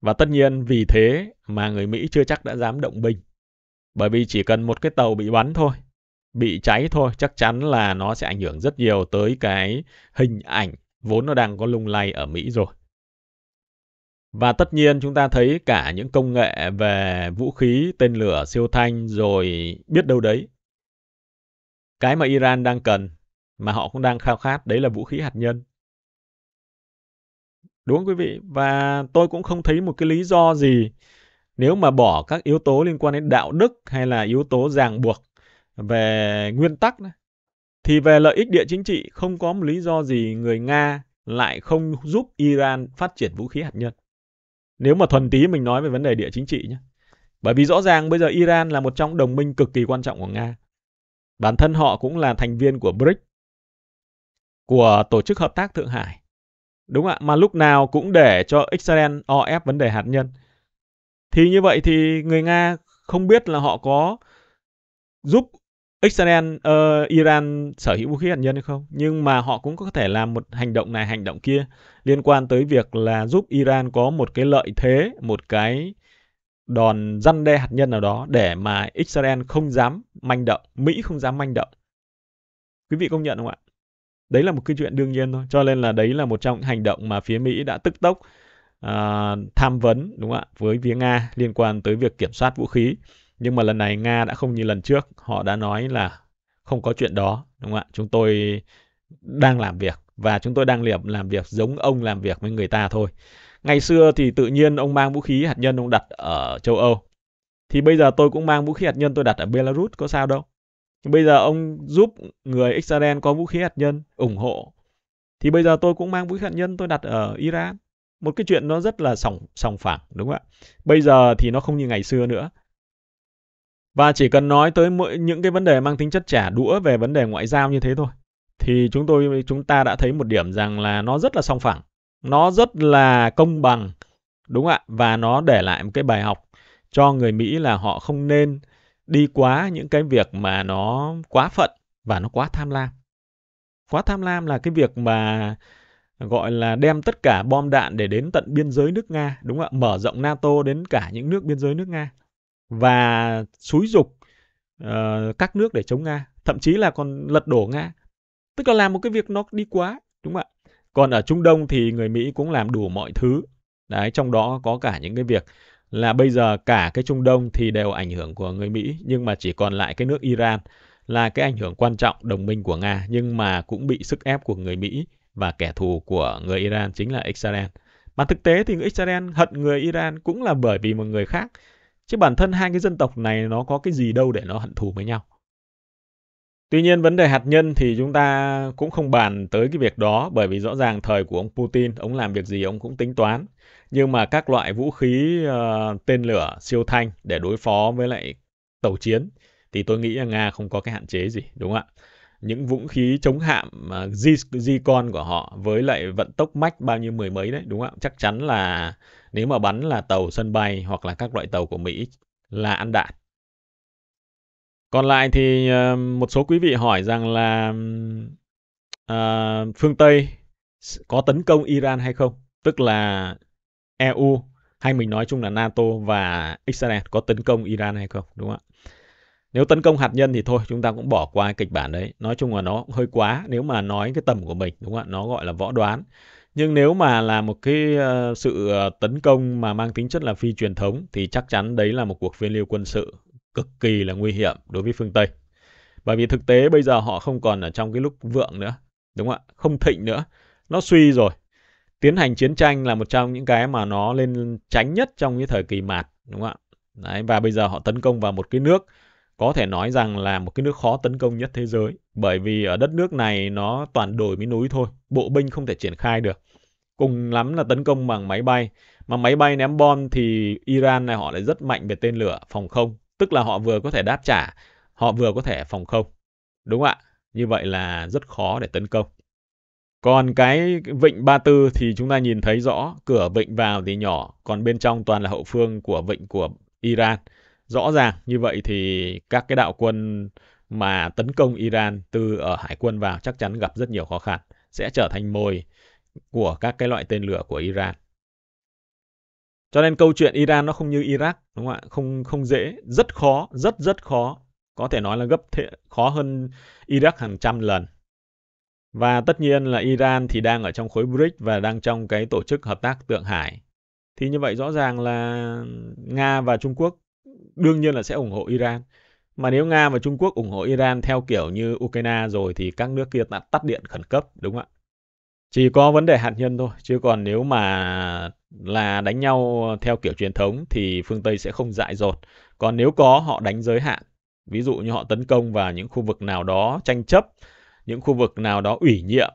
Và tất nhiên vì thế mà người Mỹ chưa chắc đã dám động binh. Bởi vì chỉ cần một cái tàu bị bắn thôi, bị cháy thôi, chắc chắn là nó sẽ ảnh hưởng rất nhiều tới cái hình ảnh vốn nó đang có lung lay ở Mỹ rồi. Và tất nhiên chúng ta thấy cả những công nghệ về vũ khí, tên lửa, siêu thanh rồi biết đâu đấy. Cái mà Iran đang cần, mà họ cũng đang khao khát, đấy là vũ khí hạt nhân. Đúng quý vị? Và tôi cũng không thấy một cái lý do gì nếu mà bỏ các yếu tố liên quan đến đạo đức hay là yếu tố ràng buộc về nguyên tắc thì về lợi ích địa chính trị không có một lý do gì người Nga lại không giúp Iran phát triển vũ khí hạt nhân nếu mà thuần tí mình nói về vấn đề địa chính trị nhé bởi vì rõ ràng bây giờ Iran là một trong đồng minh cực kỳ quan trọng của Nga bản thân họ cũng là thành viên của BRICS của tổ chức hợp tác Thượng Hải đúng ạ mà lúc nào cũng để cho Israel o ép vấn đề hạt nhân thì như vậy thì người Nga không biết là họ có giúp Israel, uh, Iran sở hữu vũ khí hạt nhân hay không, nhưng mà họ cũng có thể làm một hành động này hành động kia liên quan tới việc là giúp Iran có một cái lợi thế, một cái đòn răn đe hạt nhân nào đó để mà Israel không dám manh động, Mỹ không dám manh động. Quý vị công nhận không ạ? Đấy là một cái chuyện đương nhiên thôi. Cho nên là đấy là một trong những hành động mà phía Mỹ đã tức tốc uh, tham vấn đúng không ạ với phía Nga liên quan tới việc kiểm soát vũ khí nhưng mà lần này nga đã không như lần trước họ đã nói là không có chuyện đó đúng không ạ chúng tôi đang làm việc và chúng tôi đang liệp làm việc giống ông làm việc với người ta thôi ngày xưa thì tự nhiên ông mang vũ khí hạt nhân ông đặt ở châu âu thì bây giờ tôi cũng mang vũ khí hạt nhân tôi đặt ở belarus có sao đâu bây giờ ông giúp người israel có vũ khí hạt nhân ủng hộ thì bây giờ tôi cũng mang vũ khí hạt nhân tôi đặt ở iran một cái chuyện nó rất là sòng sòng phẳng đúng không ạ bây giờ thì nó không như ngày xưa nữa và chỉ cần nói tới mỗi những cái vấn đề mang tính chất trả đũa về vấn đề ngoại giao như thế thôi thì chúng tôi chúng ta đã thấy một điểm rằng là nó rất là song phẳng, nó rất là công bằng đúng ạ? Và nó để lại một cái bài học cho người Mỹ là họ không nên đi quá những cái việc mà nó quá phận và nó quá tham lam. Quá tham lam là cái việc mà gọi là đem tất cả bom đạn để đến tận biên giới nước Nga, đúng không ạ? Mở rộng NATO đến cả những nước biên giới nước Nga và xúi dục uh, các nước để chống Nga, thậm chí là còn lật đổ Nga. Tức là làm một cái việc nó đi quá, đúng không ạ? Còn ở Trung Đông thì người Mỹ cũng làm đủ mọi thứ. Đấy, trong đó có cả những cái việc là bây giờ cả cái Trung Đông thì đều ảnh hưởng của người Mỹ, nhưng mà chỉ còn lại cái nước Iran là cái ảnh hưởng quan trọng đồng minh của Nga, nhưng mà cũng bị sức ép của người Mỹ và kẻ thù của người Iran chính là Israel. Mà thực tế thì người Israel hận người Iran cũng là bởi vì một người khác Chứ bản thân hai cái dân tộc này nó có cái gì đâu để nó hận thù với nhau. Tuy nhiên vấn đề hạt nhân thì chúng ta cũng không bàn tới cái việc đó bởi vì rõ ràng thời của ông Putin, ông làm việc gì ông cũng tính toán. Nhưng mà các loại vũ khí uh, tên lửa siêu thanh để đối phó với lại tàu chiến thì tôi nghĩ là Nga không có cái hạn chế gì đúng không ạ? những vũ khí chống hạm uh, di di con của họ với lại vận tốc Mach bao nhiêu mười mấy đấy đúng không ạ chắc chắn là nếu mà bắn là tàu sân bay hoặc là các loại tàu của mỹ là ăn đạn còn lại thì ờ, một số quý vị hỏi rằng là uh, phương tây có tấn công iran hay không tức là eu hay mình nói chung là nato và israel có tấn công iran hay không đúng không ạ nếu tấn công hạt nhân thì thôi chúng ta cũng bỏ qua kịch bản đấy nói chung là nó hơi quá nếu mà nói cái tầm của mình đúng không ạ nó gọi là võ đoán nhưng nếu mà là một cái ờ, sự ờ, tấn công mà mang tính chất là phi truyền thống thì chắc chắn đấy là một cuộc phiên lưu quân sự cực kỳ là nguy hiểm đối với phương Tây. Bởi vì thực tế bây giờ họ không còn ở trong cái lúc vượng nữa, đúng không ạ? Không thịnh nữa, nó suy rồi. Tiến hành chiến tranh là một trong những cái mà nó lên tránh nhất trong cái thời kỳ mạt, đúng không ạ? Đấy, và bây giờ họ tấn công vào một cái nước có thể nói rằng là một cái nước khó tấn công nhất thế giới bởi vì ở đất nước này nó toàn đồi với núi thôi bộ binh không thể triển khai được cùng lắm là tấn công bằng máy bay mà máy bay ném bom thì Iran này họ lại rất mạnh về tên lửa phòng không tức là họ vừa có thể đáp trả họ vừa có thể phòng không đúng ạ như vậy là rất khó để tấn công còn cái vịnh Ba Tư thì chúng ta nhìn thấy rõ cửa vịnh vào thì nhỏ còn bên trong toàn là hậu phương của vịnh của Iran rõ ràng như vậy thì các cái đạo quân mà tấn công Iran từ ở ờ, hải quân vào chắc chắn gặp rất nhiều khó khăn, sẽ trở thành mồi của các cái loại tên lửa của Iran. Cho nên câu chuyện Iran nó không như Iraq, đúng không ạ? Không không dễ, rất khó, rất rất khó, có thể nói là gấp thế, khó hơn Iraq hàng trăm lần. Và tất nhiên là Iran thì đang ở trong khối BRICS và đang trong cái tổ chức hợp tác Tượng Hải. Thì như vậy rõ ràng là Nga và Trung Quốc đương nhiên là sẽ ủng hộ Iran. Mà nếu Nga và Trung Quốc ủng hộ Iran theo kiểu như Ukraine rồi thì các nước kia đã tắt điện khẩn cấp, đúng không ạ? Chỉ có vấn đề hạt nhân thôi, chứ còn nếu mà là đánh nhau theo kiểu truyền thống thì phương Tây sẽ không dại dột. Còn nếu có, họ đánh giới hạn. Ví dụ như họ tấn công vào những khu vực nào đó tranh chấp, những khu vực nào đó ủy nhiệm,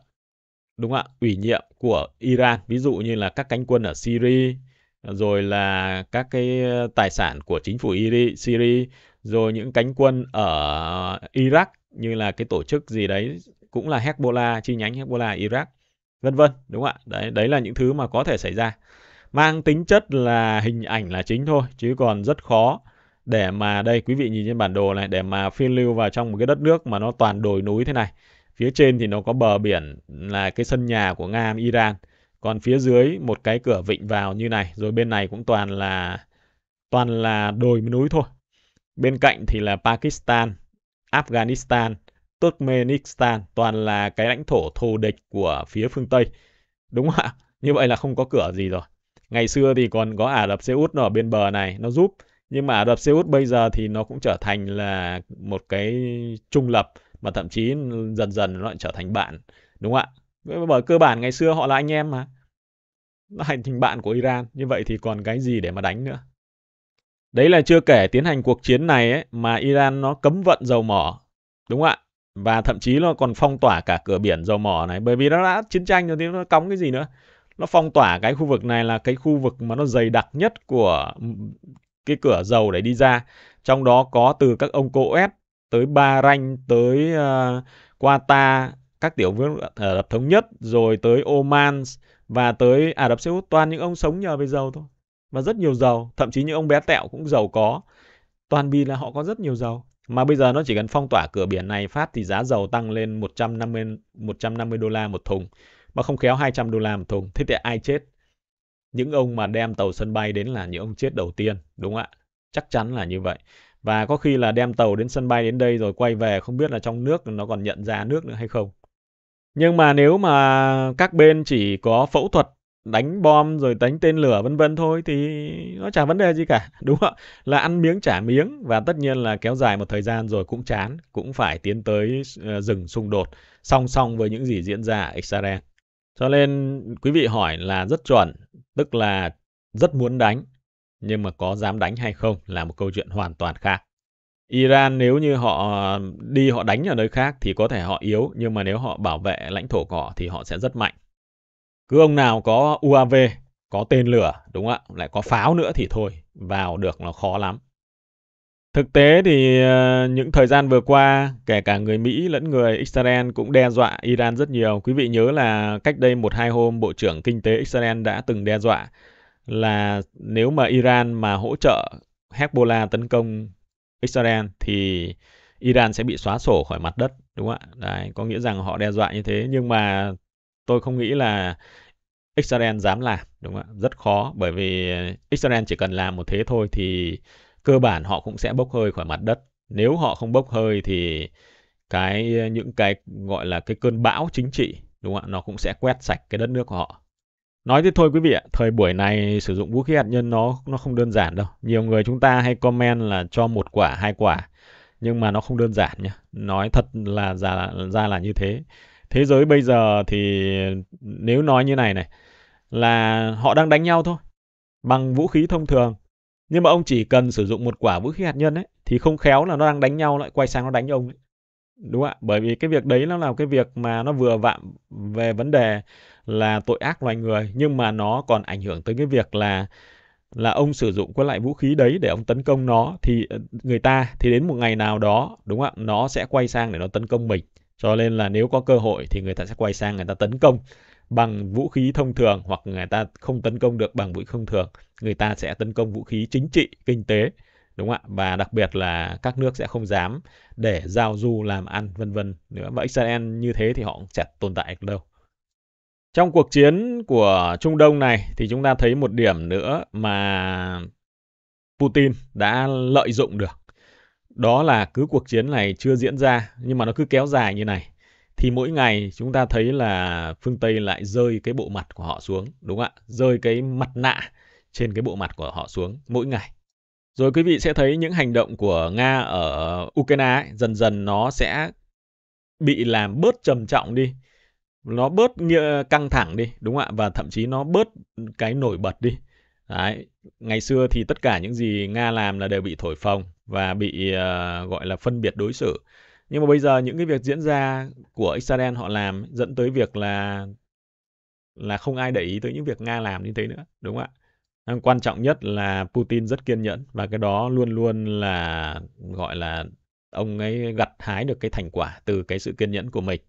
đúng không ạ? Ủy nhiệm của Iran, ví dụ như là các cánh quân ở Syria, rồi là các cái ờ, tài sản của chính phủ Iri, Syria, rồi những cánh quân ở Iraq như là cái tổ chức gì đấy cũng là Hezbollah, chi nhánh Hezbollah Iraq, vân vân, đúng không ạ? Đấy đấy là những thứ mà có thể xảy ra. Mang tính chất là hình ảnh là chính thôi chứ còn rất khó để mà đây quý vị nhìn trên bản đồ này để mà phiêu lưu vào trong một cái đất nước mà nó toàn đồi núi thế này. Phía trên thì nó có bờ biển là cái sân nhà của Nga Iran còn phía dưới một cái cửa vịnh vào như này rồi bên này cũng toàn là toàn là đồi núi thôi bên cạnh thì là Pakistan Afghanistan Turkmenistan toàn là cái lãnh thổ thù địch của phía phương Tây đúng không ạ như vậy là không có cửa gì rồi ngày xưa thì còn có Ả Rập Xê Út ở bên bờ này nó giúp nhưng mà Ả Rập Xê Út bây giờ thì nó cũng trở thành là một cái trung lập mà thậm chí dần dần nó lại trở thành bạn đúng không ạ bởi cơ bản ngày xưa họ là anh em mà hành thành bạn của Iran như vậy thì còn cái gì để mà đánh nữa đấy là chưa kể tiến hành cuộc chiến này ấy, mà Iran nó cấm vận dầu mỏ đúng không ạ và thậm chí nó còn phong tỏa cả cửa biển dầu mỏ này bởi vì nó đã chiến tranh rồi thì nó cóng cái gì nữa nó phong tỏa cái khu vực này là cái khu vực mà nó dày đặc nhất của cái cửa dầu để đi ra trong đó có từ các ông cô ép tới Bahrain tới uh, Qatar các tiểu vương Ả ờ, Rập Thống Nhất rồi tới Oman và tới Ả Rập Xê Út toàn những ông sống nhờ về dầu thôi và rất nhiều dầu thậm chí những ông bé tẹo cũng giàu có toàn vì là họ có rất nhiều dầu mà bây giờ nó chỉ cần phong tỏa cửa biển này phát thì giá dầu tăng lên 150 150 đô la một thùng mà không khéo 200 đô la một thùng thế thì ai chết những ông mà đem tàu sân bay đến là những ông chết đầu tiên đúng không ạ chắc chắn là như vậy và có khi là đem tàu đến sân bay đến đây rồi quay về không biết là trong nước nó còn nhận ra nước nữa hay không nhưng mà nếu mà các bên chỉ có phẫu thuật đánh bom rồi đánh tên lửa vân vân thôi thì nó chả vấn đề gì cả đúng không là ăn miếng trả miếng và tất nhiên là kéo dài một thời gian rồi cũng chán cũng phải tiến tới dừng ờ, xung đột song song với những gì diễn ra ở Israel cho nên quý vị hỏi là rất chuẩn tức là rất muốn đánh nhưng mà có dám đánh hay không là một câu chuyện hoàn toàn khác Iran nếu như họ ờ, đi họ đánh ở nơi khác thì có thể họ yếu, nhưng mà nếu họ bảo vệ lãnh thổ của họ thì họ sẽ rất mạnh. Cứ ông nào có UAV, có tên lửa, đúng không ạ? Lại có pháo nữa thì thôi, vào được là khó lắm. Thực tế thì ờ, những thời gian vừa qua, kể cả người Mỹ lẫn người Israel cũng đe dọa Iran rất nhiều. Quý vị nhớ là cách đây một hai hôm, Bộ trưởng Kinh tế Israel đã từng đe dọa là nếu mà Iran mà hỗ trợ Hezbollah tấn công Israel thì Iran sẽ bị xóa sổ khỏi mặt đất đúng không ạ? Đấy, có nghĩa rằng họ đe dọa như thế nhưng mà tôi không nghĩ là Israel dám làm đúng không ạ? Rất khó bởi vì Israel chỉ cần làm một thế thôi thì cơ bản họ cũng sẽ bốc hơi khỏi mặt đất. Nếu họ không bốc hơi thì cái những cái gọi là cái cơn bão chính trị đúng không ạ? Nó cũng sẽ quét sạch cái đất nước của họ. Nói thế thôi quý vị ạ, thời buổi này sử dụng vũ khí hạt nhân nó nó không đơn giản đâu. Nhiều người chúng ta hay comment là cho một quả, hai quả, nhưng mà nó không đơn giản nhá. Nói thật là ra, ra là như thế. Thế giới bây giờ thì nếu nói như này này là họ đang đánh nhau thôi bằng vũ khí thông thường. Nhưng mà ông chỉ cần sử dụng một quả vũ khí hạt nhân ấy thì không khéo là nó đang đánh nhau lại quay sang nó đánh ông ấy. Đúng ạ, bởi vì cái việc đấy nó là cái việc mà nó vừa vạm về vấn đề là tội ác loài người nhưng mà nó còn ảnh hưởng tới cái việc là là ông sử dụng cái loại vũ khí đấy để ông tấn công nó thì ờ, người ta thì đến một ngày nào đó đúng không ạ nó sẽ quay sang để nó tấn công mình cho nên là nếu có cơ hội thì người ta sẽ quay sang người ta tấn công bằng vũ khí thông thường hoặc người ta không tấn công được bằng vũ khí thông thường người ta sẽ tấn công vũ khí chính trị kinh tế đúng không ạ và đặc biệt là các nước sẽ không dám để giao du làm ăn vân vân nữa và Israel như thế thì họ cũng sẽ tồn tại được đâu trong cuộc chiến của Trung Đông này thì chúng ta thấy một điểm nữa mà Putin đã lợi dụng được. Đó là cứ cuộc chiến này chưa diễn ra nhưng mà nó cứ kéo dài như này thì mỗi ngày chúng ta thấy là phương Tây lại rơi cái bộ mặt của họ xuống, đúng không ạ? Rơi cái mặt nạ trên cái bộ mặt của họ xuống mỗi ngày. Rồi quý vị sẽ thấy những hành động của Nga ở Ukraine ấy, dần dần nó sẽ bị làm bớt trầm trọng đi nó bớt căng thẳng đi đúng không ạ và thậm chí nó bớt cái nổi bật đi Đấy. ngày xưa thì tất cả những gì nga làm là đều bị thổi phồng và bị uh, gọi là phân biệt đối xử nhưng mà bây giờ những cái việc diễn ra của Israel họ làm dẫn tới việc là là không ai để ý tới những việc nga làm như thế nữa đúng không ạ ờ, quan trọng nhất là putin rất kiên nhẫn và cái đó luôn luôn là gọi là ông ấy gặt hái được cái thành quả từ cái sự kiên nhẫn của mình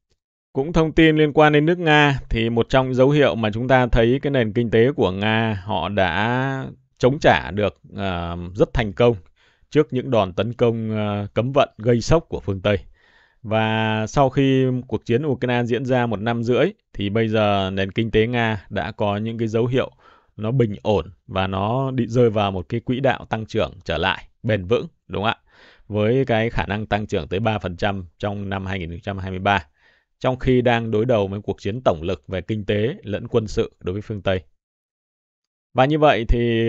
cũng thông tin liên quan đến nước Nga thì một trong dấu hiệu mà chúng ta thấy cái nền kinh tế của Nga họ đã chống trả được uh, rất thành công trước những đòn tấn công uh, cấm vận gây sốc của phương Tây. Và sau khi cuộc chiến Ukraine diễn ra một năm rưỡi thì bây giờ nền kinh tế Nga đã có những cái dấu hiệu nó bình ổn và nó đi rơi vào một cái quỹ đạo tăng trưởng trở lại bền vững đúng không ạ? Với cái khả năng tăng trưởng tới 3% trong năm 2023 trong khi đang đối đầu với cuộc chiến tổng lực về kinh tế lẫn quân sự đối với phương Tây. Và như vậy thì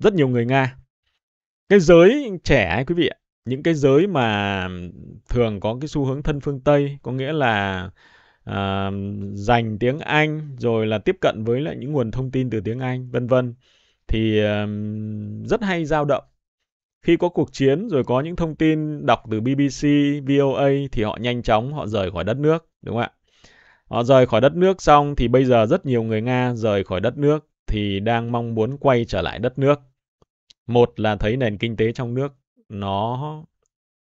rất nhiều người Nga, cái giới trẻ ấy quý vị ạ, những cái giới mà thường có cái xu hướng thân phương Tây, có nghĩa là à, dành tiếng Anh rồi là tiếp cận với lại những nguồn thông tin từ tiếng Anh vân vân thì um, rất hay dao động khi có cuộc chiến rồi có những thông tin đọc từ BBC, VOA thì họ nhanh chóng họ rời khỏi đất nước, đúng không ạ? Họ rời khỏi đất nước xong thì bây giờ rất nhiều người Nga rời khỏi đất nước thì đang mong muốn quay trở lại đất nước. Một là thấy nền kinh tế trong nước nó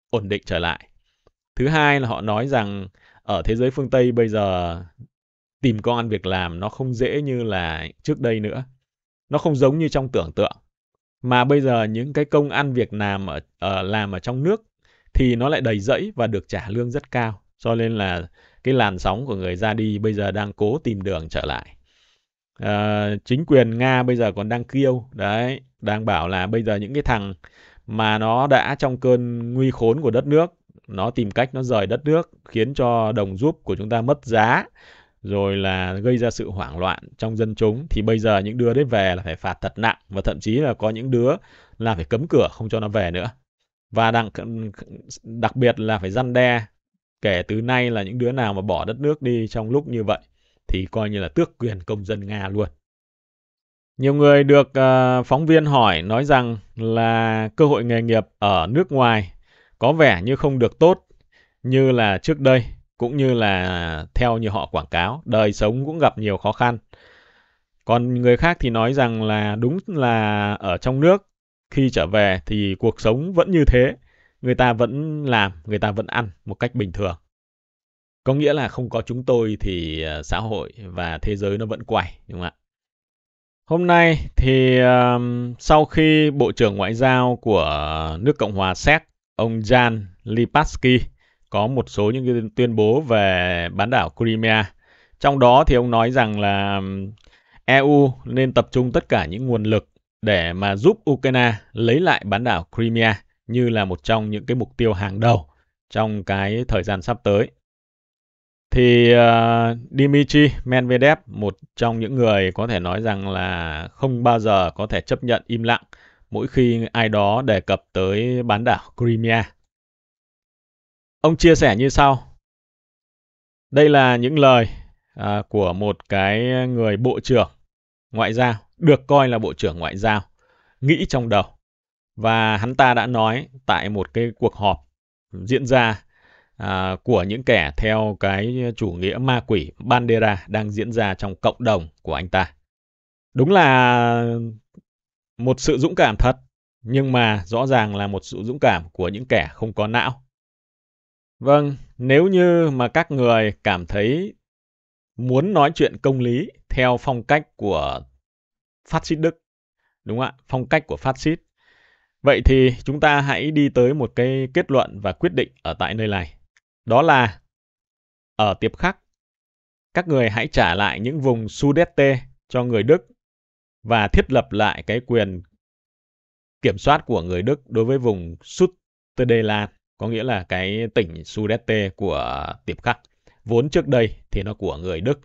ổn định trở lại. Thứ hai là họ nói rằng ở thế giới phương Tây bây giờ tìm công ăn việc làm nó không dễ như là trước đây nữa. Nó không giống như trong tưởng tượng mà bây giờ những cái công ăn việc làm ở, ở ờ, làm ở trong nước thì nó lại đầy rẫy và được trả lương rất cao cho nên là cái làn sóng của người ra đi bây giờ đang cố tìm đường trở lại à, chính quyền nga bây giờ còn đang kêu đấy đang bảo là bây giờ những cái thằng mà nó đã trong cơn nguy khốn của đất nước nó tìm cách nó rời đất nước khiến cho đồng rúp của chúng ta mất giá rồi là gây ra sự hoảng loạn trong dân chúng thì bây giờ những đứa đấy về là phải phạt thật nặng và thậm chí là có những đứa là phải cấm cửa không cho nó về nữa và đặc, đặc biệt là phải răn đe kể từ nay là những đứa nào mà bỏ đất nước đi trong lúc như vậy thì coi như là tước quyền công dân Nga luôn. Nhiều người được uh, phóng viên hỏi nói rằng là cơ hội nghề nghiệp ở nước ngoài có vẻ như không được tốt như là trước đây cũng như là theo như họ quảng cáo đời sống cũng gặp nhiều khó khăn còn người khác thì nói rằng là đúng là ở trong nước khi trở về thì cuộc sống vẫn như thế người ta vẫn làm người ta vẫn ăn một cách bình thường có nghĩa là không có chúng tôi thì ờ, xã hội và thế giới nó vẫn quay đúng không ạ hôm nay thì um, sau khi bộ trưởng ngoại giao của nước cộng hòa séc ông jan lipatsky có một số những cái tuyên bố về bán đảo Crimea. Trong đó thì ông nói rằng là EU nên tập trung tất cả những nguồn lực để mà giúp Ukraine lấy lại bán đảo Crimea như là một trong những cái mục tiêu hàng đầu trong cái thời gian sắp tới. Thì uh, Dmitry Medvedev, một trong những người có thể nói rằng là không bao giờ có thể chấp nhận im lặng mỗi khi ai đó đề cập tới bán đảo Crimea. Ông chia sẻ như sau. Đây là những lời à, của một cái người bộ trưởng ngoại giao, được coi là bộ trưởng ngoại giao, nghĩ trong đầu. Và hắn ta đã nói tại một cái cuộc họp diễn ra à, của những kẻ theo cái chủ nghĩa ma quỷ Bandera đang diễn ra trong cộng đồng của anh ta. Đúng là một sự dũng cảm thật, nhưng mà rõ ràng là một sự dũng cảm của những kẻ không có não Vâng, nếu như mà các người cảm thấy muốn nói chuyện công lý theo phong cách của phát xít Đức, đúng không ạ? Phong cách của phát xít. Vậy thì chúng ta hãy đi tới một cái kết luận và quyết định ở tại nơi này. Đó là ở Tiệp Khắc, các người hãy trả lại những vùng Sudete cho người Đức và thiết lập lại cái quyền kiểm soát của người Đức đối với vùng Sutterdeland có nghĩa là cái tỉnh Sudete của Tiệp Khắc vốn trước đây thì nó của người Đức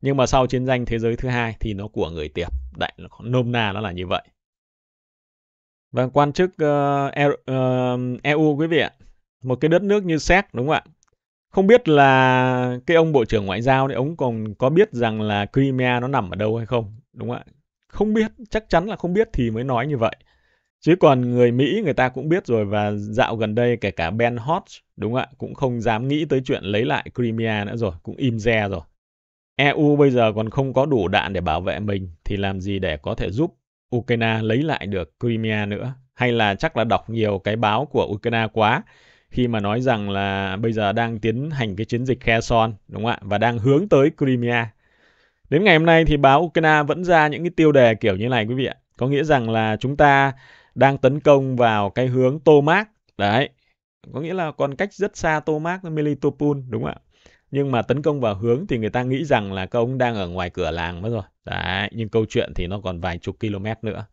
nhưng mà sau chiến tranh thế giới thứ hai thì nó của người Tiệp đại nôm na nó là như vậy và vâng, quan chức uh, e, uh, ờ, EU quý vị ạ một cái đất nước như Séc đúng không ạ không biết là cái ông bộ trưởng ngoại giao đấy ông còn có biết rằng là Crimea nó nằm ở đâu hay không đúng không ạ không biết chắc chắn là không biết thì mới nói như vậy Chứ còn người Mỹ người ta cũng biết rồi và dạo gần đây kể cả Ben Hodge đúng không ạ cũng không dám nghĩ tới chuyện lấy lại Crimea nữa rồi, cũng im re rồi. EU bây giờ còn không có đủ đạn để bảo vệ mình thì làm gì để có thể giúp Ukraine lấy lại được Crimea nữa? Hay là chắc là đọc nhiều cái báo của Ukraine quá khi mà nói rằng là bây giờ đang tiến hành cái chiến dịch Kherson đúng không ạ và đang hướng tới Crimea. Đến ngày hôm nay thì báo Ukraine vẫn ra những cái tiêu đề kiểu như này quý vị ạ. Có nghĩa rằng là chúng ta đang tấn công vào cái hướng Tomac đấy có nghĩa là còn cách rất xa Tomac Melitopol đúng không ạ nhưng mà tấn công vào hướng thì người ta nghĩ rằng là các ông đang ở ngoài cửa làng mất rồi đấy nhưng câu chuyện thì nó còn vài chục km nữa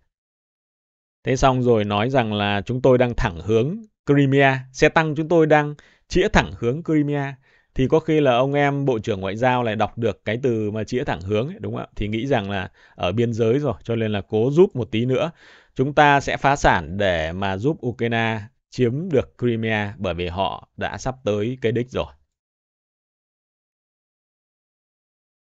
thế xong rồi nói rằng là chúng tôi đang thẳng hướng Crimea xe tăng chúng tôi đang chĩa thẳng hướng Crimea thì có khi là ông em bộ trưởng ngoại giao lại đọc được cái từ mà chĩa thẳng hướng ấy, đúng không ạ thì nghĩ rằng là ở biên giới rồi cho nên là cố giúp một tí nữa Chúng ta sẽ phá sản để mà giúp Ukraine chiếm được Crimea bởi vì họ đã sắp tới cái đích rồi.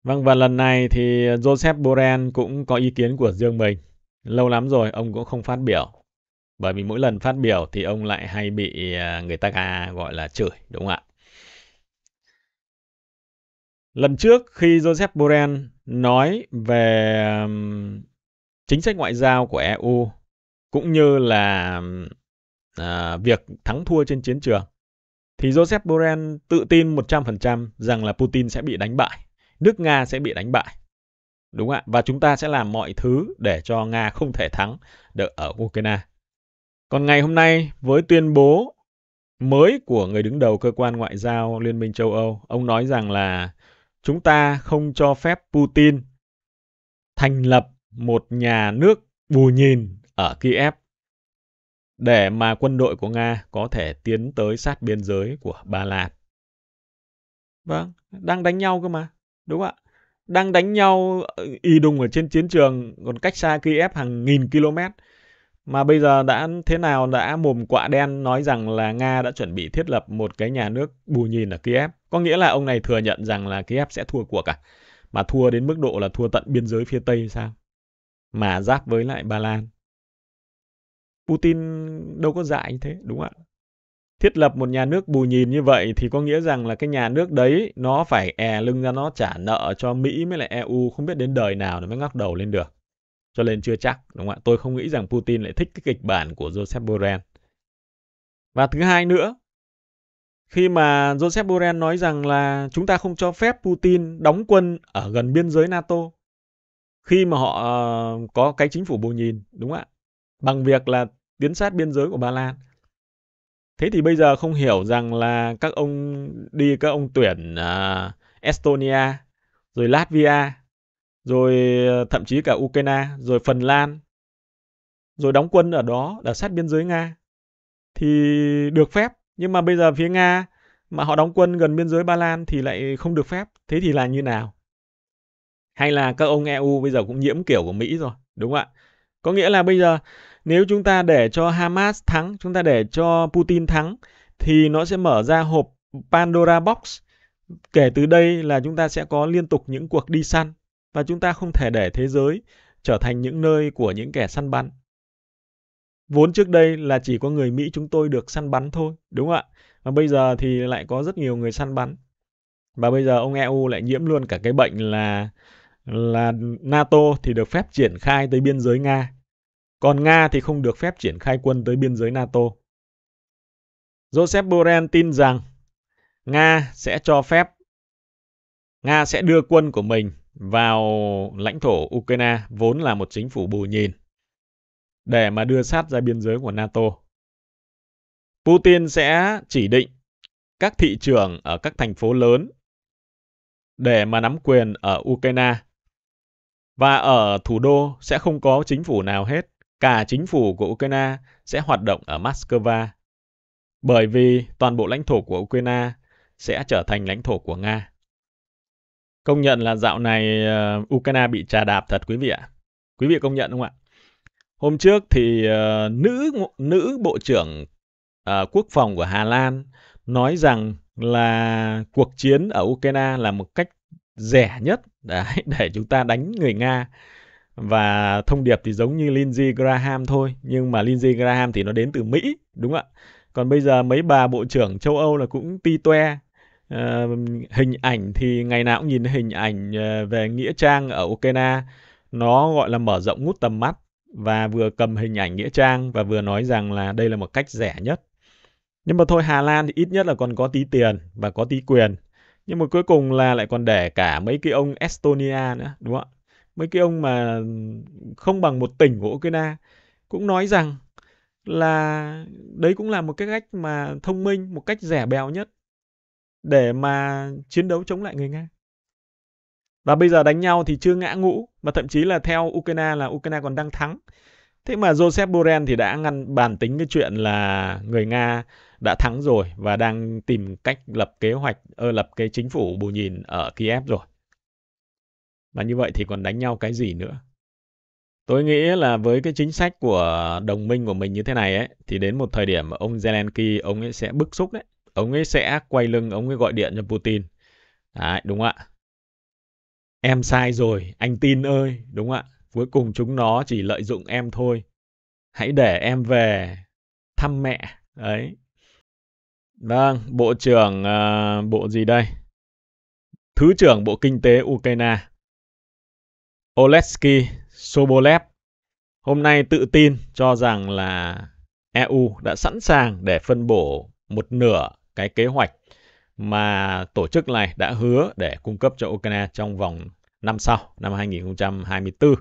Vâng, và lần này thì Joseph Borrell cũng có ý kiến của riêng mình. Lâu lắm rồi ông cũng không phát biểu. Bởi vì mỗi lần phát biểu thì ông lại hay bị à, người ta gọi là chửi, đúng không ạ? Lần trước khi Joseph Borrell nói về chính sách ngoại giao của EU cũng như là à, việc thắng thua trên chiến trường thì Joseph Borrell tự tin 100% rằng là Putin sẽ bị đánh bại, nước Nga sẽ bị đánh bại. Đúng ạ, và chúng ta sẽ làm mọi thứ để cho Nga không thể thắng được ở Ukraine. Còn ngày hôm nay với tuyên bố mới của người đứng đầu cơ quan ngoại giao Liên minh châu Âu, ông nói rằng là chúng ta không cho phép Putin thành lập một nhà nước bù nhìn ở Kiev để mà quân đội của Nga có thể tiến tới sát biên giới của Ba Lan. Vâng, đang đánh nhau cơ mà, đúng ạ. Đang đánh nhau ờ, y đùng ở trên chiến trường còn cách xa Kiev hàng nghìn km. Mà bây giờ đã thế nào đã mồm quạ đen nói rằng là Nga đã chuẩn bị thiết lập một cái nhà nước bù nhìn ở Kiev. Có nghĩa là ông này thừa nhận rằng là Kiev sẽ thua cuộc à? Mà thua đến mức độ là thua tận biên giới phía Tây sao? Mà giáp với lại Ba Lan. Putin đâu có dại như thế, đúng không ạ? Thiết lập một nhà nước bù nhìn như vậy thì có nghĩa rằng là cái nhà nước đấy nó phải è lưng ra nó trả nợ cho Mỹ mới lại EU không biết đến đời nào nó mới ngóc đầu lên được. Cho nên chưa chắc, đúng không ạ? Tôi không nghĩ rằng Putin lại thích cái kịch bản của Joseph Borrell. Và thứ hai nữa, khi mà Joseph Borrell nói rằng là chúng ta không cho phép Putin đóng quân ở gần biên giới NATO khi mà họ ờ, có cái chính phủ bù nhìn, đúng không ạ? Bằng việc là tiến sát biên giới của Ba Lan. Thế thì bây giờ không hiểu rằng là các ông đi các ông tuyển uh, Estonia, rồi Latvia, rồi ờ, thậm chí cả Ukraine, rồi Phần Lan, rồi đóng quân ở đó là sát biên giới Nga thì được phép, nhưng mà bây giờ phía Nga mà họ đóng quân gần biên giới Ba Lan thì lại không được phép. Thế thì là như nào? Hay là các ông EU bây giờ cũng nhiễm kiểu của Mỹ rồi, đúng không ạ? Có nghĩa là bây giờ nếu chúng ta để cho Hamas thắng, chúng ta để cho Putin thắng thì nó sẽ mở ra hộp Pandora Box. Kể từ đây là chúng ta sẽ có liên tục những cuộc đi săn và chúng ta không thể để thế giới trở thành những nơi của những kẻ săn bắn. Vốn trước đây là chỉ có người Mỹ chúng tôi được săn bắn thôi, đúng không ạ? Và bây giờ thì lại có rất nhiều người săn bắn. Và bây giờ ông EU lại nhiễm luôn cả cái bệnh là là NATO thì được phép triển khai tới biên giới Nga còn Nga thì không được phép triển khai quân tới biên giới NATO. Joseph Borrell tin rằng Nga sẽ cho phép Nga sẽ đưa quân của mình vào lãnh thổ Ukraine vốn là một chính phủ bù nhìn để mà đưa sát ra biên giới của NATO. Putin sẽ chỉ định các thị trường ở các thành phố lớn để mà nắm quyền ở Ukraine. Và ở thủ đô sẽ không có chính phủ nào hết cả chính phủ của Ukraine sẽ hoạt động ở Moscow, bởi vì toàn bộ lãnh thổ của Ukraine sẽ trở thành lãnh thổ của Nga. Công nhận là dạo này ờ, Ukraine bị trà đạp thật quý vị ạ. Quý vị công nhận không ạ? Hôm trước thì uh, nữ nữ bộ trưởng uh, quốc phòng của Hà Lan nói rằng là cuộc chiến ở Ukraine là một cách rẻ nhất đấy, để chúng ta đánh người Nga và thông điệp thì giống như Lindsey Graham thôi nhưng mà Lindsey Graham thì nó đến từ Mỹ đúng không ạ còn bây giờ mấy bà bộ trưởng châu Âu là cũng ti toe uh, hình ảnh thì ngày nào cũng nhìn hình ảnh ờ, về nghĩa trang ở Ukraine nó gọi là mở rộng ngút tầm mắt và vừa cầm hình ảnh nghĩa trang và vừa nói rằng là đây là một cách rẻ nhất nhưng mà thôi Hà Lan thì ít nhất là còn có tí tiền và có tí quyền nhưng mà cuối cùng là lại còn để cả mấy cái ông Estonia nữa đúng không ạ mấy cái ông mà không bằng một tỉnh của Ukraine cũng nói rằng là đấy cũng là một cái cách mà thông minh, một cách rẻ bèo nhất để mà chiến đấu chống lại người Nga. Và bây giờ đánh nhau thì chưa ngã ngũ và thậm chí là theo Ukraine là Ukraine còn đang thắng. Thế mà Joseph Borrell thì đã ngăn bàn tính cái chuyện là người Nga đã thắng rồi và đang tìm cách lập kế hoạch, ơ, ờ, lập cái chính phủ bù nhìn ở Kiev rồi. Mà như vậy thì còn đánh nhau cái gì nữa? Tôi nghĩ là với cái chính sách của đồng minh của mình như thế này ấy, thì đến một thời điểm mà ông Zelensky, ông ấy sẽ bức xúc đấy. Ông ấy sẽ quay lưng, ông ấy gọi điện cho Putin. Đấy, đúng ạ. Em sai rồi, anh tin ơi, đúng ạ. Cuối cùng chúng nó chỉ lợi dụng em thôi. Hãy để em về thăm mẹ. Đấy. Vâng, Bộ trưởng, uh, Bộ gì đây? Thứ trưởng Bộ Kinh tế Ukraine Oleksky Sobolev hôm nay tự tin cho rằng là EU đã sẵn sàng để phân bổ một nửa cái kế hoạch mà tổ chức này đã hứa để cung cấp cho Ukraine trong vòng năm sau, năm 2024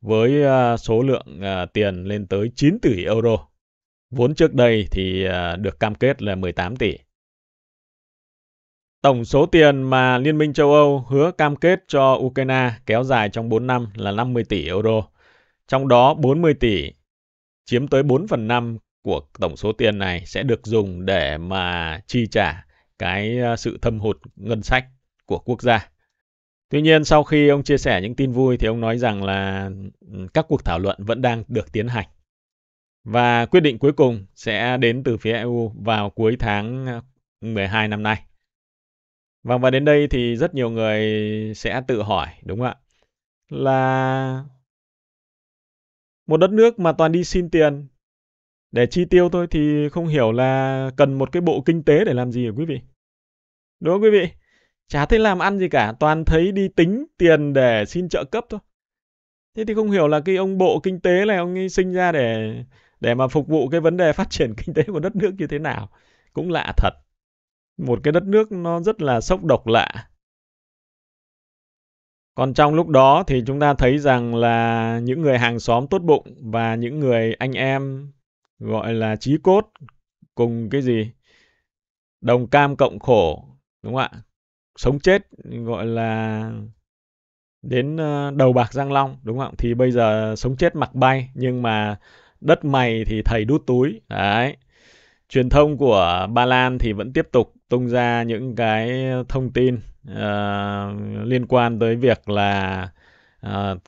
với ờ, số lượng ờ, tiền lên tới 9 tỷ euro. Vốn trước đây thì ờ, được cam kết là 18 tỷ. Tổng số tiền mà Liên minh châu Âu hứa cam kết cho Ukraine kéo dài trong 4 năm là 50 tỷ euro. Trong đó 40 tỷ chiếm tới 4 phần 5 của tổng số tiền này sẽ được dùng để mà chi trả cái ờ, sự thâm hụt ngân sách của quốc gia. Tuy nhiên sau khi ông chia sẻ những tin vui thì ông nói rằng là ừ, các cuộc thảo luận vẫn đang được tiến hành. Và quyết định cuối cùng sẽ đến từ phía EU vào cuối tháng 12 ờ, năm nay. Vâng và đến đây thì rất nhiều người sẽ tự hỏi đúng không ạ? Là một đất nước mà toàn đi xin tiền để chi tiêu thôi thì không hiểu là cần một cái bộ kinh tế để làm gì hả quý vị? Đúng không quý vị? Chả thấy làm ăn gì cả, toàn thấy đi tính tiền để xin trợ cấp thôi. Thế thì không hiểu là cái ông bộ kinh tế này ông ấy sinh ra để để mà phục vụ cái vấn đề phát triển kinh tế của đất nước như thế nào. Cũng lạ thật một cái đất nước nó rất là sốc độc lạ còn trong lúc đó thì chúng ta thấy rằng là những người hàng xóm tốt bụng và những người anh em gọi là trí cốt cùng cái gì đồng cam cộng khổ đúng không ạ sống chết gọi là đến ờ, đầu bạc răng long đúng không ạ thì bây giờ sống chết mặc bay nhưng mà đất mày thì thầy đút túi đấy truyền thông của ba lan thì vẫn tiếp tục tung ra những cái thông tin uh, liên quan tới việc là uh,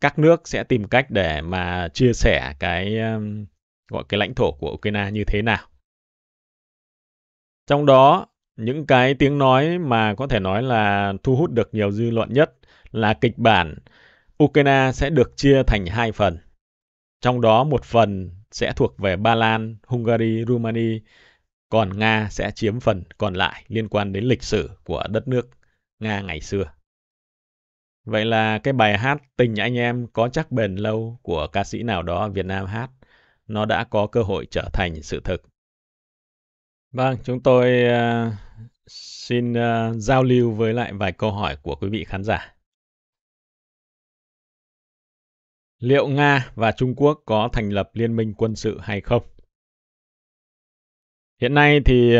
các nước sẽ tìm cách để mà chia sẻ cái um, gọi cái lãnh thổ của Ukraine như thế nào. Trong đó những cái tiếng nói mà có thể nói là thu hút được nhiều dư luận nhất là kịch bản Ukraine sẽ được chia thành hai phần. Trong đó một phần sẽ thuộc về Ba Lan, Hungary, Rumani còn Nga sẽ chiếm phần còn lại liên quan đến lịch sử của đất nước Nga ngày xưa. Vậy là cái bài hát Tình anh em có chắc bền lâu của ca sĩ nào đó Việt Nam hát, nó đã có cơ hội trở thành sự thực. Vâng, chúng tôi uh, xin uh, giao lưu với lại vài câu hỏi của quý vị khán giả. Liệu Nga và Trung Quốc có thành lập liên minh quân sự hay không? Hiện nay thì